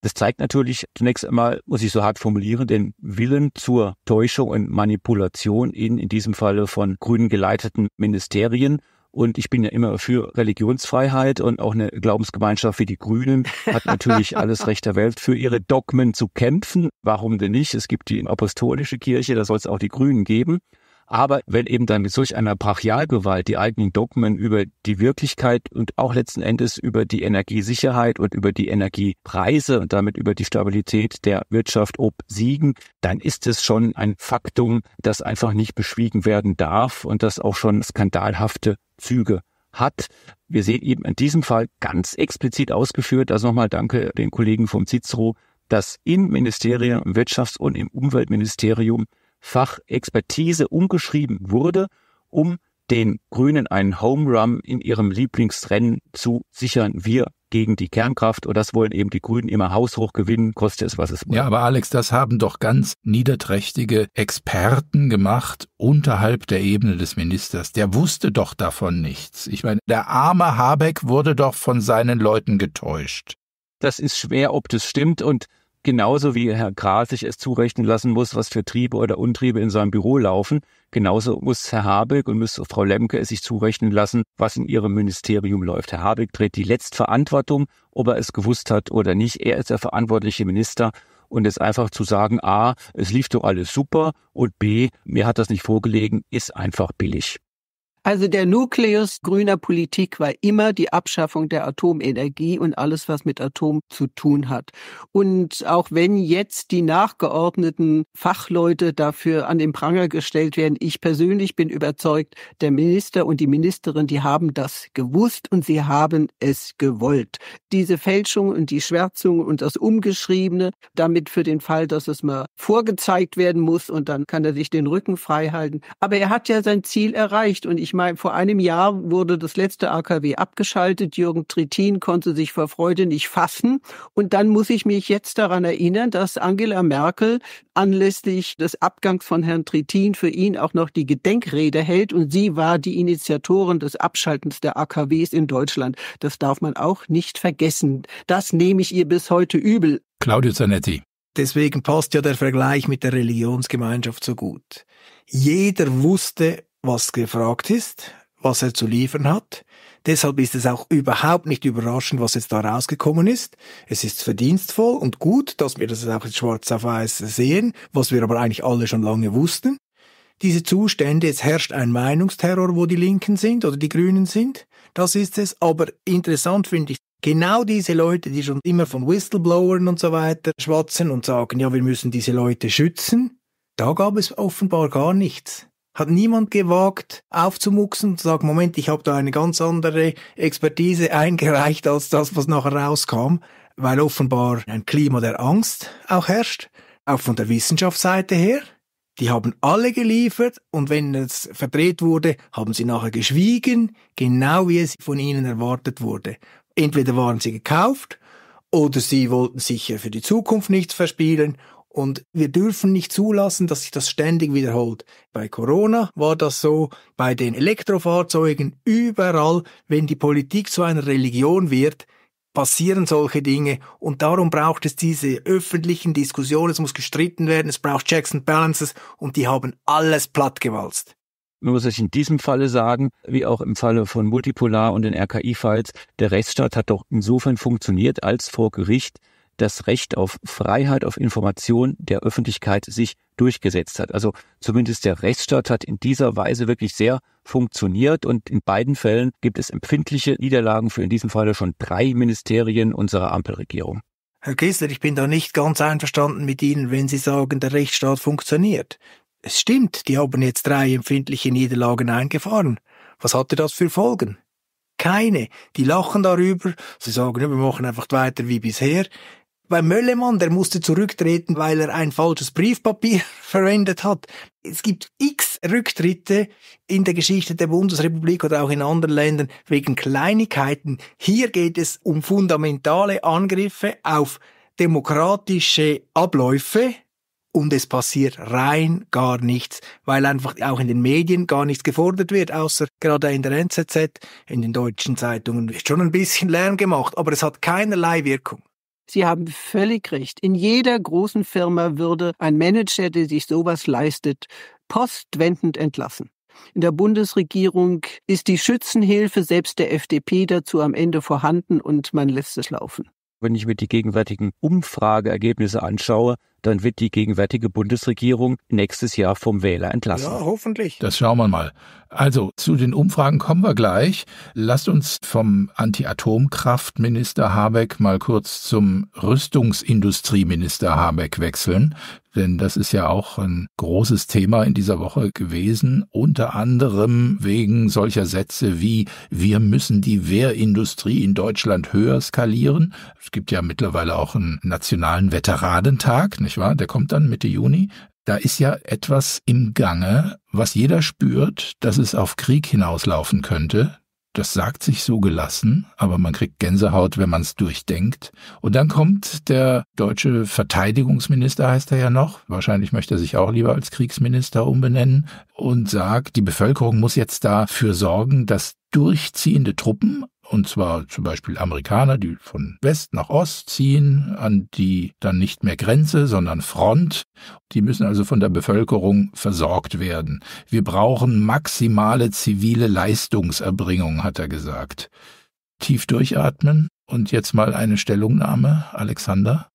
C: Das zeigt natürlich zunächst einmal, muss ich so hart formulieren, den Willen zur Täuschung und Manipulation in, in diesem Falle von grünen geleiteten Ministerien. Und ich bin ja immer für Religionsfreiheit und auch eine Glaubensgemeinschaft wie die Grünen hat natürlich <laughs> alles Recht der Welt, für ihre Dogmen zu kämpfen. Warum denn nicht? Es gibt die apostolische Kirche, da soll es auch die Grünen geben. Aber wenn eben dann mit solch einer Brachialgewalt die eigenen Dogmen über die Wirklichkeit und auch letzten Endes über die Energiesicherheit und über die Energiepreise und damit über die Stabilität der Wirtschaft obsiegen, dann ist es schon ein Faktum, das einfach nicht beschwiegen werden darf und das auch schon skandalhafte Züge hat. Wir sehen eben in diesem Fall ganz explizit ausgeführt, also nochmal danke den Kollegen vom Cicero, dass im Ministerium, im Wirtschafts- und im Umweltministerium Fachexpertise umgeschrieben wurde, um den Grünen einen Home Run in ihrem Lieblingsrennen zu sichern. Wir gegen die Kernkraft und das wollen eben die Grünen immer haushoch gewinnen, koste es, was es
A: will. Ja, aber Alex, das haben doch ganz niederträchtige Experten gemacht unterhalb der Ebene des Ministers. Der wusste doch davon nichts. Ich meine, der arme Habeck wurde doch von seinen Leuten getäuscht. Das ist schwer, ob das stimmt und genauso wie Herr Gras sich es zurechnen lassen muss, was
C: für Triebe oder Untriebe in seinem Büro laufen, genauso muss Herr Habeck und muss Frau Lemke es sich zurechnen lassen, was in ihrem Ministerium läuft. Herr Habeck trägt die Letztverantwortung, ob er es gewusst hat oder nicht. Er ist der verantwortliche Minister und es einfach zu sagen, a, es lief doch alles super und b, mir hat das nicht vorgelegen, ist einfach billig.
D: Also der Nukleus grüner Politik war immer die Abschaffung der Atomenergie und alles, was mit Atom zu tun hat. Und auch wenn jetzt die nachgeordneten Fachleute dafür an den Pranger gestellt werden, ich persönlich bin überzeugt, der Minister und die Ministerin, die haben das gewusst und sie haben es gewollt. Diese Fälschung und die Schwärzung und das Umgeschriebene, damit für den Fall, dass es mal vorgezeigt werden muss und dann kann er sich den Rücken frei halten. Aber er hat ja sein Ziel erreicht und ich ich meine, vor einem Jahr wurde das letzte AKW abgeschaltet. Jürgen Trittin konnte sich vor Freude nicht fassen. Und dann muss ich mich jetzt daran erinnern, dass Angela Merkel anlässlich des Abgangs von Herrn Trittin für ihn auch noch die Gedenkrede hält. Und sie war die Initiatorin des Abschaltens der AKWs in Deutschland. Das darf man auch nicht vergessen. Das nehme ich ihr bis heute übel.
A: Claudio Zanetti.
B: Deswegen passt ja der Vergleich mit der Religionsgemeinschaft so gut. Jeder wusste, was gefragt ist, was er zu liefern hat. Deshalb ist es auch überhaupt nicht überraschend, was jetzt da rausgekommen ist. Es ist verdienstvoll und gut, dass wir das auch jetzt schwarz auf weiß sehen, was wir aber eigentlich alle schon lange wussten. Diese Zustände, es herrscht ein Meinungsterror, wo die Linken sind oder die Grünen sind. Das ist es. Aber interessant finde ich, genau diese Leute, die schon immer von Whistleblowern und so weiter schwatzen und sagen, ja, wir müssen diese Leute schützen, da gab es offenbar gar nichts. Hat niemand gewagt, aufzumuxen und zu sagen, Moment, ich habe da eine ganz andere Expertise eingereicht als das, was nachher rauskam, weil offenbar ein Klima der Angst auch herrscht, auch von der Wissenschaftsseite her. Die haben alle geliefert und wenn es verdreht wurde, haben sie nachher geschwiegen, genau wie es von ihnen erwartet wurde. Entweder waren sie gekauft oder sie wollten sicher für die Zukunft nichts verspielen und wir dürfen nicht zulassen, dass sich das ständig wiederholt. Bei Corona war das so, bei den Elektrofahrzeugen überall, wenn die Politik zu einer Religion wird, passieren solche Dinge und darum braucht es diese öffentlichen Diskussionen, es muss gestritten werden, es braucht Checks and
C: Balances und die haben alles plattgewalzt. Man muss ich in diesem Falle sagen, wie auch im Falle von Multipolar und den RKI-Files, der Rechtsstaat hat doch insofern funktioniert, als vor Gericht das Recht auf Freiheit, auf Information der Öffentlichkeit sich durchgesetzt hat. Also zumindest der Rechtsstaat hat in dieser Weise wirklich sehr funktioniert und in beiden Fällen gibt es empfindliche Niederlagen für in diesem Falle schon drei Ministerien unserer Ampelregierung.
B: Herr Kessler, ich bin da nicht ganz einverstanden mit Ihnen, wenn Sie sagen, der Rechtsstaat funktioniert. Es stimmt, die haben jetzt drei empfindliche Niederlagen eingefahren. Was hatte das für Folgen? Keine. Die lachen darüber, sie sagen, wir machen einfach weiter wie bisher. Bei Möllemann, der musste zurücktreten, weil er ein falsches Briefpapier <laughs> verwendet hat. Es gibt x Rücktritte in der Geschichte der Bundesrepublik oder auch in anderen Ländern wegen Kleinigkeiten. Hier geht es um fundamentale Angriffe auf demokratische Abläufe, und es passiert rein gar nichts, weil einfach auch in den Medien gar nichts gefordert wird, außer gerade in der NZZ, in den deutschen Zeitungen wird schon ein bisschen Lärm gemacht, aber es hat keinerlei Wirkung.
D: Sie haben völlig recht. In jeder großen Firma würde ein Manager, der sich sowas leistet, postwendend entlassen. In der Bundesregierung ist die Schützenhilfe selbst der FDP dazu am Ende vorhanden und man lässt es laufen.
C: Wenn ich mir die gegenwärtigen Umfrageergebnisse anschaue, dann wird die gegenwärtige Bundesregierung
A: nächstes Jahr vom Wähler entlassen. Ja, hoffentlich. Das schauen wir mal. Also zu den Umfragen kommen wir gleich. Lasst uns vom Anti-Atomkraftminister Habeck mal kurz zum Rüstungsindustrieminister Habeck wechseln. Denn das ist ja auch ein großes Thema in dieser Woche gewesen, unter anderem wegen solcher Sätze wie wir müssen die Wehrindustrie in Deutschland höher skalieren. Es gibt ja mittlerweile auch einen nationalen Veteranentag, nicht wahr? Der kommt dann Mitte Juni. Da ist ja etwas im Gange, was jeder spürt, dass es auf Krieg hinauslaufen könnte, das sagt sich so gelassen, aber man kriegt Gänsehaut, wenn man es durchdenkt. Und dann kommt der deutsche Verteidigungsminister, heißt er ja noch, wahrscheinlich möchte er sich auch lieber als Kriegsminister umbenennen, und sagt, die Bevölkerung muss jetzt dafür sorgen, dass durchziehende Truppen und zwar zum Beispiel Amerikaner, die von West nach Ost ziehen, an die dann nicht mehr Grenze, sondern Front. Die müssen also von der Bevölkerung versorgt werden. Wir brauchen maximale zivile Leistungserbringung, hat er gesagt. Tief durchatmen und jetzt mal eine Stellungnahme, Alexander.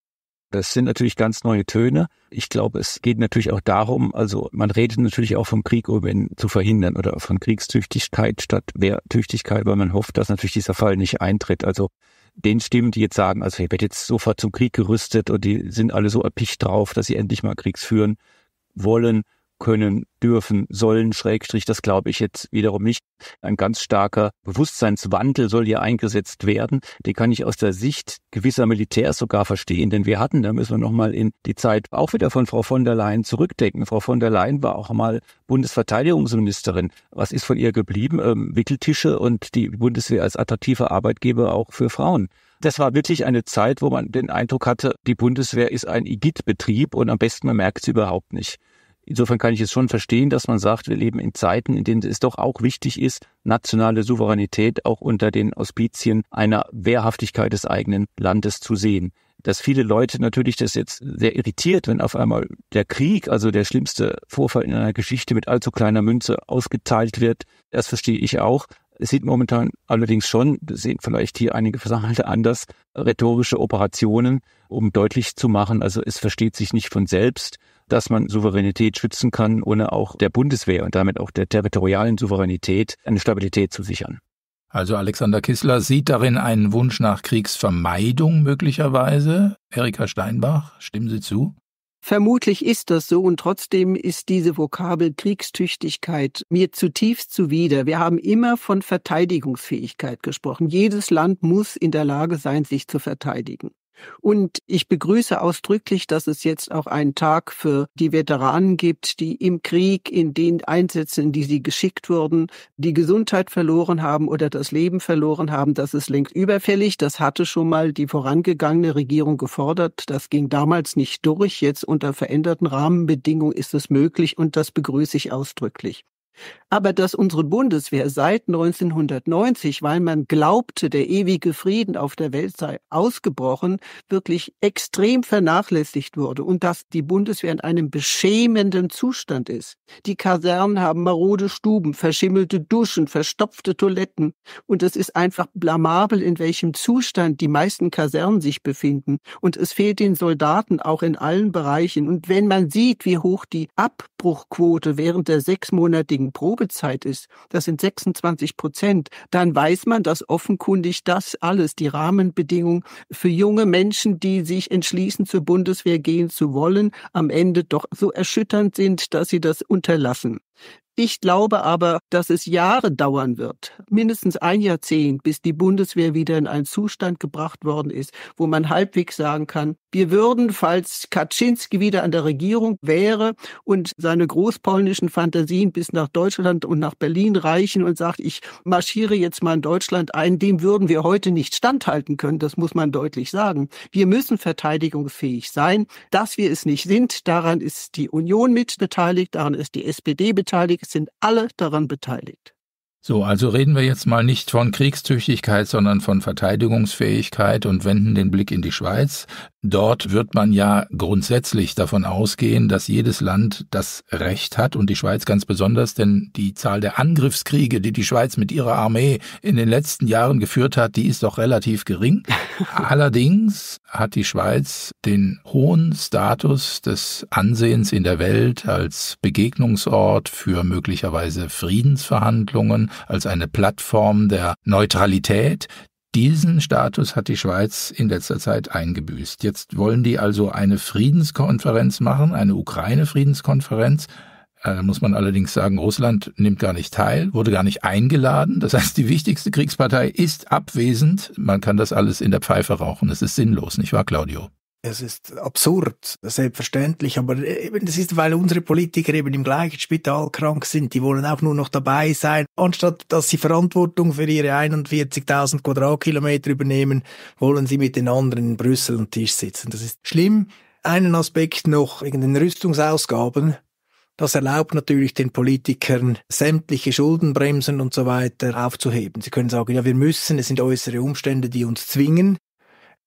A: Das sind natürlich ganz neue Töne. Ich glaube, es geht natürlich auch
C: darum, also man redet natürlich auch vom Krieg, um ihn zu verhindern oder von Kriegstüchtigkeit statt Wehrtüchtigkeit, weil man hofft, dass natürlich dieser Fall nicht eintritt. Also den Stimmen, die jetzt sagen, also ich werde jetzt sofort zum Krieg gerüstet und die sind alle so erpicht drauf, dass sie endlich mal Kriegs führen wollen, können, dürfen, sollen, Schrägstrich, das glaube ich jetzt wiederum nicht. Ein ganz starker Bewusstseinswandel soll hier eingesetzt werden. Den kann ich aus der Sicht gewisser Militärs sogar verstehen, denn wir hatten, da müssen wir nochmal in die Zeit auch wieder von Frau von der Leyen zurückdenken. Frau von der Leyen war auch mal Bundesverteidigungsministerin. Was ist von ihr geblieben? Ähm, Wickeltische und die Bundeswehr als attraktiver Arbeitgeber auch für Frauen. Das war wirklich eine Zeit, wo man den Eindruck hatte, die Bundeswehr ist ein Igit-Betrieb und am besten man merkt sie überhaupt nicht. Insofern kann ich es schon verstehen, dass man sagt, wir leben in Zeiten, in denen es doch auch wichtig ist, nationale Souveränität auch unter den Auspizien einer Wehrhaftigkeit des eigenen Landes zu sehen. Dass viele Leute natürlich das jetzt sehr irritiert, wenn auf einmal der Krieg, also der schlimmste Vorfall in einer Geschichte mit allzu kleiner Münze ausgeteilt wird, das verstehe ich auch. Es sieht momentan allerdings schon, sehen vielleicht hier einige Versammelte anders, rhetorische Operationen, um deutlich zu machen, also es versteht sich nicht von selbst dass man Souveränität schützen kann, ohne auch der Bundeswehr und damit auch der territorialen Souveränität eine Stabilität zu
A: sichern. Also Alexander Kissler sieht darin einen Wunsch nach Kriegsvermeidung möglicherweise. Erika Steinbach, stimmen Sie zu?
D: Vermutlich ist das so und trotzdem ist diese Vokabel Kriegstüchtigkeit mir zutiefst zuwider. Wir haben immer von Verteidigungsfähigkeit gesprochen. Jedes Land muss in der Lage sein, sich zu verteidigen. Und ich begrüße ausdrücklich, dass es jetzt auch einen Tag für die Veteranen gibt, die im Krieg, in den Einsätzen, in die sie geschickt wurden, die Gesundheit verloren haben oder das Leben verloren haben. Das ist längst überfällig. Das hatte schon mal die vorangegangene Regierung gefordert. Das ging damals nicht durch. Jetzt unter veränderten Rahmenbedingungen ist es möglich und das begrüße ich ausdrücklich aber dass unsere Bundeswehr seit 1990, weil man glaubte, der ewige Frieden auf der Welt sei ausgebrochen, wirklich extrem vernachlässigt wurde und dass die Bundeswehr in einem beschämenden Zustand ist. Die Kasernen haben marode Stuben, verschimmelte Duschen, verstopfte Toiletten und es ist einfach blamabel, in welchem Zustand die meisten Kasernen sich befinden und es fehlt den Soldaten auch in allen Bereichen und wenn man sieht, wie hoch die Abbruchquote während der sechsmonatigen Probe Probezeit ist, das sind 26 Prozent, dann weiß man, dass offenkundig das alles die Rahmenbedingungen für junge Menschen, die sich entschließen, zur Bundeswehr gehen zu wollen, am Ende doch so erschütternd sind, dass sie das unterlassen. Ich glaube aber, dass es Jahre dauern wird, mindestens ein Jahrzehnt, bis die Bundeswehr wieder in einen Zustand gebracht worden ist, wo man halbwegs sagen kann, wir würden, falls Kaczynski wieder an der Regierung wäre und seine großpolnischen Fantasien bis nach Deutschland und nach Berlin reichen und sagt, ich marschiere jetzt mal in Deutschland ein, dem würden wir heute nicht standhalten können. Das muss man deutlich sagen. Wir müssen verteidigungsfähig sein. Dass wir es nicht sind, daran ist die Union mit beteiligt, daran ist die SPD beteiligt, es sind alle daran beteiligt.
A: So, also reden wir jetzt mal nicht von Kriegstüchtigkeit, sondern von Verteidigungsfähigkeit und wenden den Blick in die Schweiz. Dort wird man ja grundsätzlich davon ausgehen, dass jedes Land das Recht hat und die Schweiz ganz besonders, denn die Zahl der Angriffskriege, die die Schweiz mit ihrer Armee in den letzten Jahren geführt hat, die ist doch relativ gering. <laughs> Allerdings hat die Schweiz den hohen Status des Ansehens in der Welt als Begegnungsort für möglicherweise Friedensverhandlungen, als eine Plattform der Neutralität, diesen Status hat die Schweiz in letzter Zeit eingebüßt. Jetzt wollen die also eine Friedenskonferenz machen, eine Ukraine-Friedenskonferenz. Äh, da muss man allerdings sagen, Russland nimmt gar nicht teil, wurde gar nicht eingeladen. Das heißt, die wichtigste Kriegspartei ist abwesend. Man kann das alles in der Pfeife rauchen. Es ist sinnlos, nicht wahr, Claudio?
B: Es ist absurd, selbstverständlich, aber eben, das ist, weil unsere Politiker eben im gleichen Spital krank sind. Die wollen auch nur noch dabei sein. Anstatt, dass sie Verantwortung für ihre 41.000 Quadratkilometer übernehmen, wollen sie mit den anderen in Brüssel am Tisch sitzen. Das ist schlimm. Einen Aspekt noch wegen den Rüstungsausgaben. Das erlaubt natürlich den Politikern, sämtliche Schuldenbremsen und so weiter aufzuheben. Sie können sagen, ja, wir müssen, es sind äußere Umstände, die uns zwingen.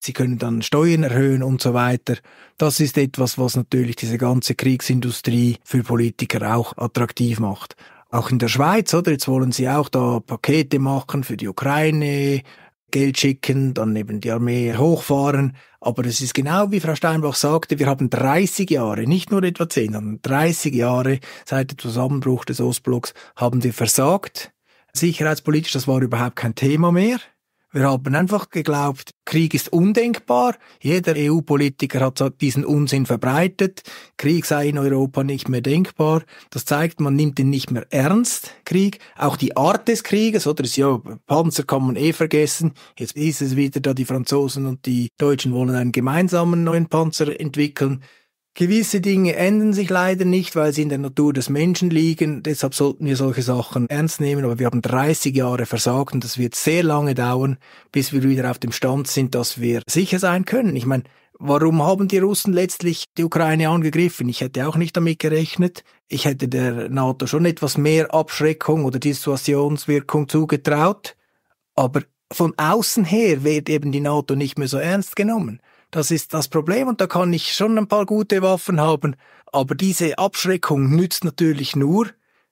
B: Sie können dann Steuern erhöhen und so weiter. Das ist etwas, was natürlich diese ganze Kriegsindustrie für Politiker auch attraktiv macht. Auch in der Schweiz, oder? Jetzt wollen sie auch da Pakete machen für die Ukraine, Geld schicken, dann eben die Armee hochfahren. Aber es ist genau wie Frau Steinbach sagte, wir haben 30 Jahre, nicht nur etwa 10, sondern 30 Jahre seit dem Zusammenbruch des Ostblocks haben wir versagt. Sicherheitspolitisch, das war überhaupt kein Thema mehr. Wir haben einfach geglaubt, Krieg ist undenkbar. Jeder EU-Politiker hat diesen Unsinn verbreitet. Krieg sei in Europa nicht mehr denkbar. Das zeigt, man nimmt ihn nicht mehr ernst, Krieg. Auch die Art des Krieges, oder? ja, Panzer kann man eh vergessen. Jetzt ist es wieder da, die Franzosen und die Deutschen wollen einen gemeinsamen neuen Panzer entwickeln. Gewisse Dinge ändern sich leider nicht, weil sie in der Natur des Menschen liegen. Deshalb sollten wir solche Sachen ernst nehmen. Aber wir haben 30 Jahre versagt und das wird sehr lange dauern, bis wir wieder auf dem Stand sind, dass wir sicher sein können. Ich meine, warum haben die Russen letztlich die Ukraine angegriffen? Ich hätte auch nicht damit gerechnet. Ich hätte der NATO schon etwas mehr Abschreckung oder Dissuasionswirkung zugetraut. Aber von außen her wird eben die NATO nicht mehr so ernst genommen. Das ist das Problem und da kann ich schon ein paar gute Waffen haben. Aber diese Abschreckung nützt natürlich nur,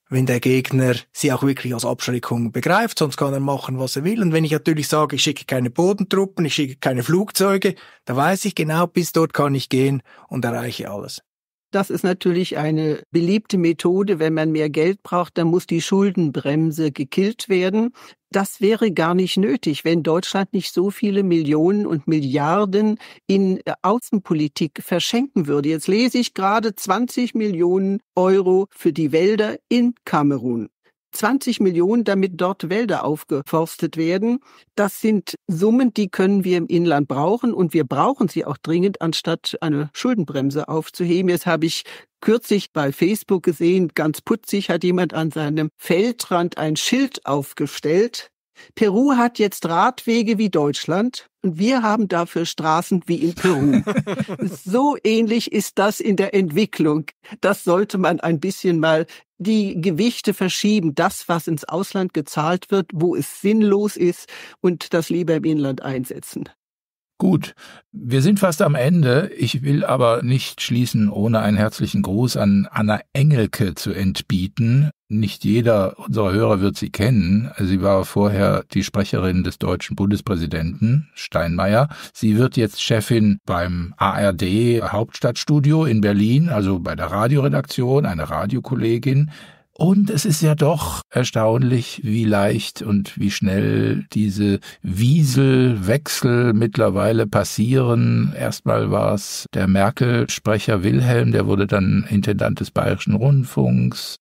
B: wenn der Gegner sie auch wirklich als Abschreckung begreift, sonst kann er machen, was er will. Und wenn ich natürlich sage, ich schicke keine Bodentruppen, ich schicke keine Flugzeuge, da weiß ich genau, bis dort kann ich gehen und erreiche alles.
D: Das ist natürlich eine beliebte Methode. Wenn man mehr Geld braucht, dann muss die Schuldenbremse gekillt werden. Das wäre gar nicht nötig, wenn Deutschland nicht so viele Millionen und Milliarden in äh, Außenpolitik verschenken würde. Jetzt lese ich gerade 20 Millionen Euro für die Wälder in Kamerun. 20 Millionen, damit dort Wälder aufgeforstet werden. Das sind Summen, die können wir im Inland brauchen und wir brauchen sie auch dringend, anstatt eine Schuldenbremse aufzuheben. Jetzt habe ich kürzlich bei Facebook gesehen, ganz putzig hat jemand an seinem Feldrand ein Schild aufgestellt. Peru hat jetzt Radwege wie Deutschland und wir haben dafür Straßen wie in Peru. <laughs> so ähnlich ist das in der Entwicklung. Das sollte man ein bisschen mal die Gewichte verschieben, das, was ins Ausland gezahlt wird, wo es sinnlos ist und das lieber im Inland einsetzen.
A: Gut, wir sind fast am Ende. Ich will aber nicht schließen, ohne einen herzlichen Gruß an Anna Engelke zu entbieten. Nicht jeder unserer Hörer wird sie kennen. Sie war vorher die Sprecherin des deutschen Bundespräsidenten Steinmeier. Sie wird jetzt Chefin beim ARD Hauptstadtstudio in Berlin, also bei der Radioredaktion, eine Radiokollegin. Und es ist ja doch erstaunlich, wie leicht und wie schnell diese Wieselwechsel mittlerweile passieren. Erstmal war es der Merkel-Sprecher Wilhelm, der wurde dann Intendant des Bayerischen Rundfunks.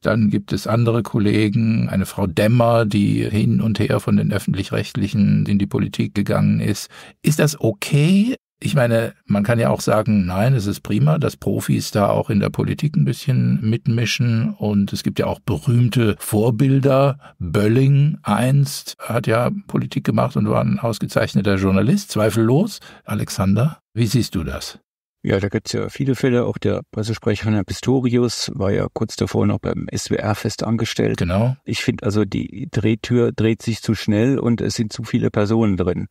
A: Dann gibt es andere Kollegen, eine Frau Dämmer, die hin und her von den öffentlich-rechtlichen in die Politik gegangen ist. Ist das okay ich meine, man kann ja auch sagen, nein, es ist prima, dass Profis da auch in der Politik ein bisschen mitmischen und es gibt ja auch berühmte Vorbilder. Bölling einst hat ja Politik gemacht und war ein ausgezeichneter Journalist, zweifellos. Alexander, wie siehst du das? Ja, da gibt es ja viele Fälle. Auch der Pressesprecher von Herrn Pistorius
C: war ja kurz davor noch beim SWR fest angestellt. Genau. Ich finde also, die Drehtür dreht sich zu schnell und es sind zu viele Personen drin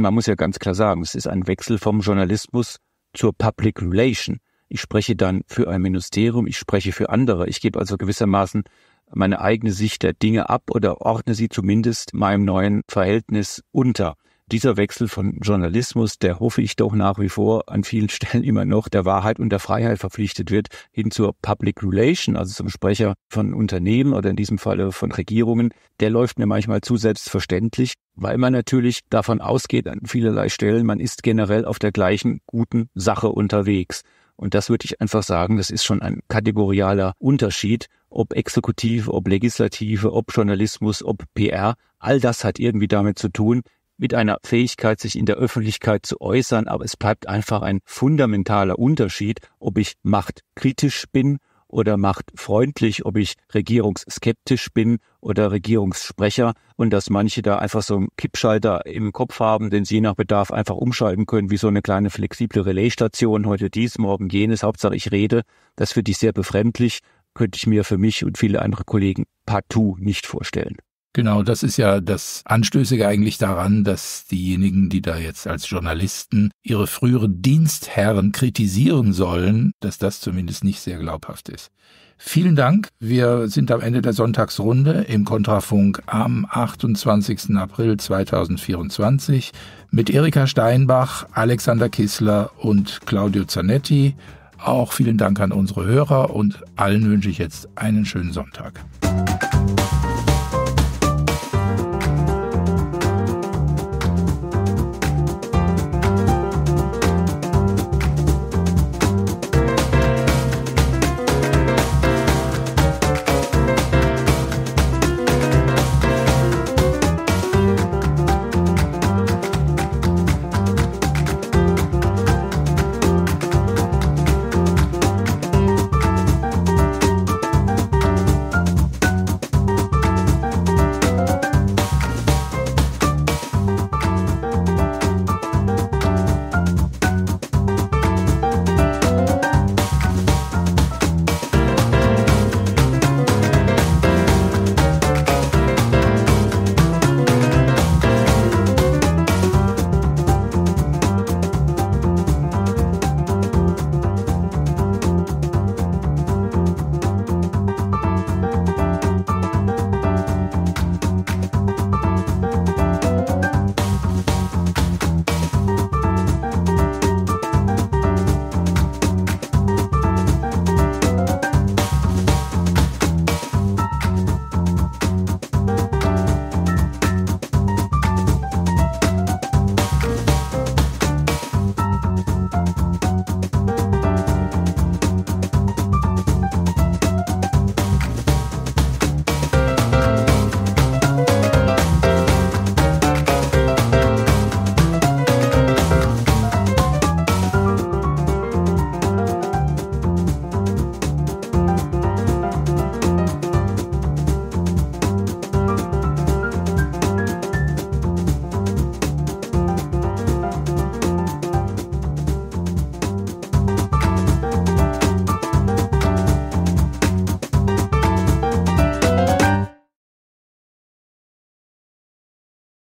C: man muss ja ganz klar sagen, es ist ein Wechsel vom Journalismus zur Public Relation. Ich spreche dann für ein Ministerium, ich spreche für andere. Ich gebe also gewissermaßen meine eigene Sicht der Dinge ab oder ordne sie zumindest meinem neuen Verhältnis unter dieser Wechsel von Journalismus, der hoffe ich doch nach wie vor an vielen <laughs> Stellen immer noch der Wahrheit und der Freiheit verpflichtet wird, hin zur Public Relation, also zum Sprecher von Unternehmen oder in diesem Falle von Regierungen, der läuft mir manchmal zu selbstverständlich, weil man natürlich davon ausgeht an vielerlei Stellen, man ist generell auf der gleichen guten Sache unterwegs. Und das würde ich einfach sagen, das ist schon ein kategorialer Unterschied, ob Exekutive, ob Legislative, ob Journalismus, ob PR. All das hat irgendwie damit zu tun, mit einer Fähigkeit, sich in der Öffentlichkeit zu äußern, aber es bleibt einfach ein fundamentaler Unterschied, ob ich machtkritisch bin oder machtfreundlich, ob ich regierungsskeptisch bin oder Regierungssprecher und dass manche da einfach so einen Kippschalter im Kopf haben, den sie je nach Bedarf einfach umschalten können, wie so eine kleine flexible Relaisstation, heute dies, morgen jenes, Hauptsache ich rede, das finde ich sehr befremdlich,
A: könnte ich mir für mich und viele andere Kollegen partout nicht vorstellen. Genau, das ist ja das Anstößige eigentlich daran, dass diejenigen, die da jetzt als Journalisten ihre früheren Dienstherren kritisieren sollen, dass das zumindest nicht sehr glaubhaft ist. Vielen Dank. Wir sind am Ende der Sonntagsrunde im Kontrafunk am 28. April 2024 mit Erika Steinbach, Alexander Kissler und Claudio Zanetti. Auch vielen Dank an unsere Hörer und allen wünsche ich jetzt einen schönen Sonntag.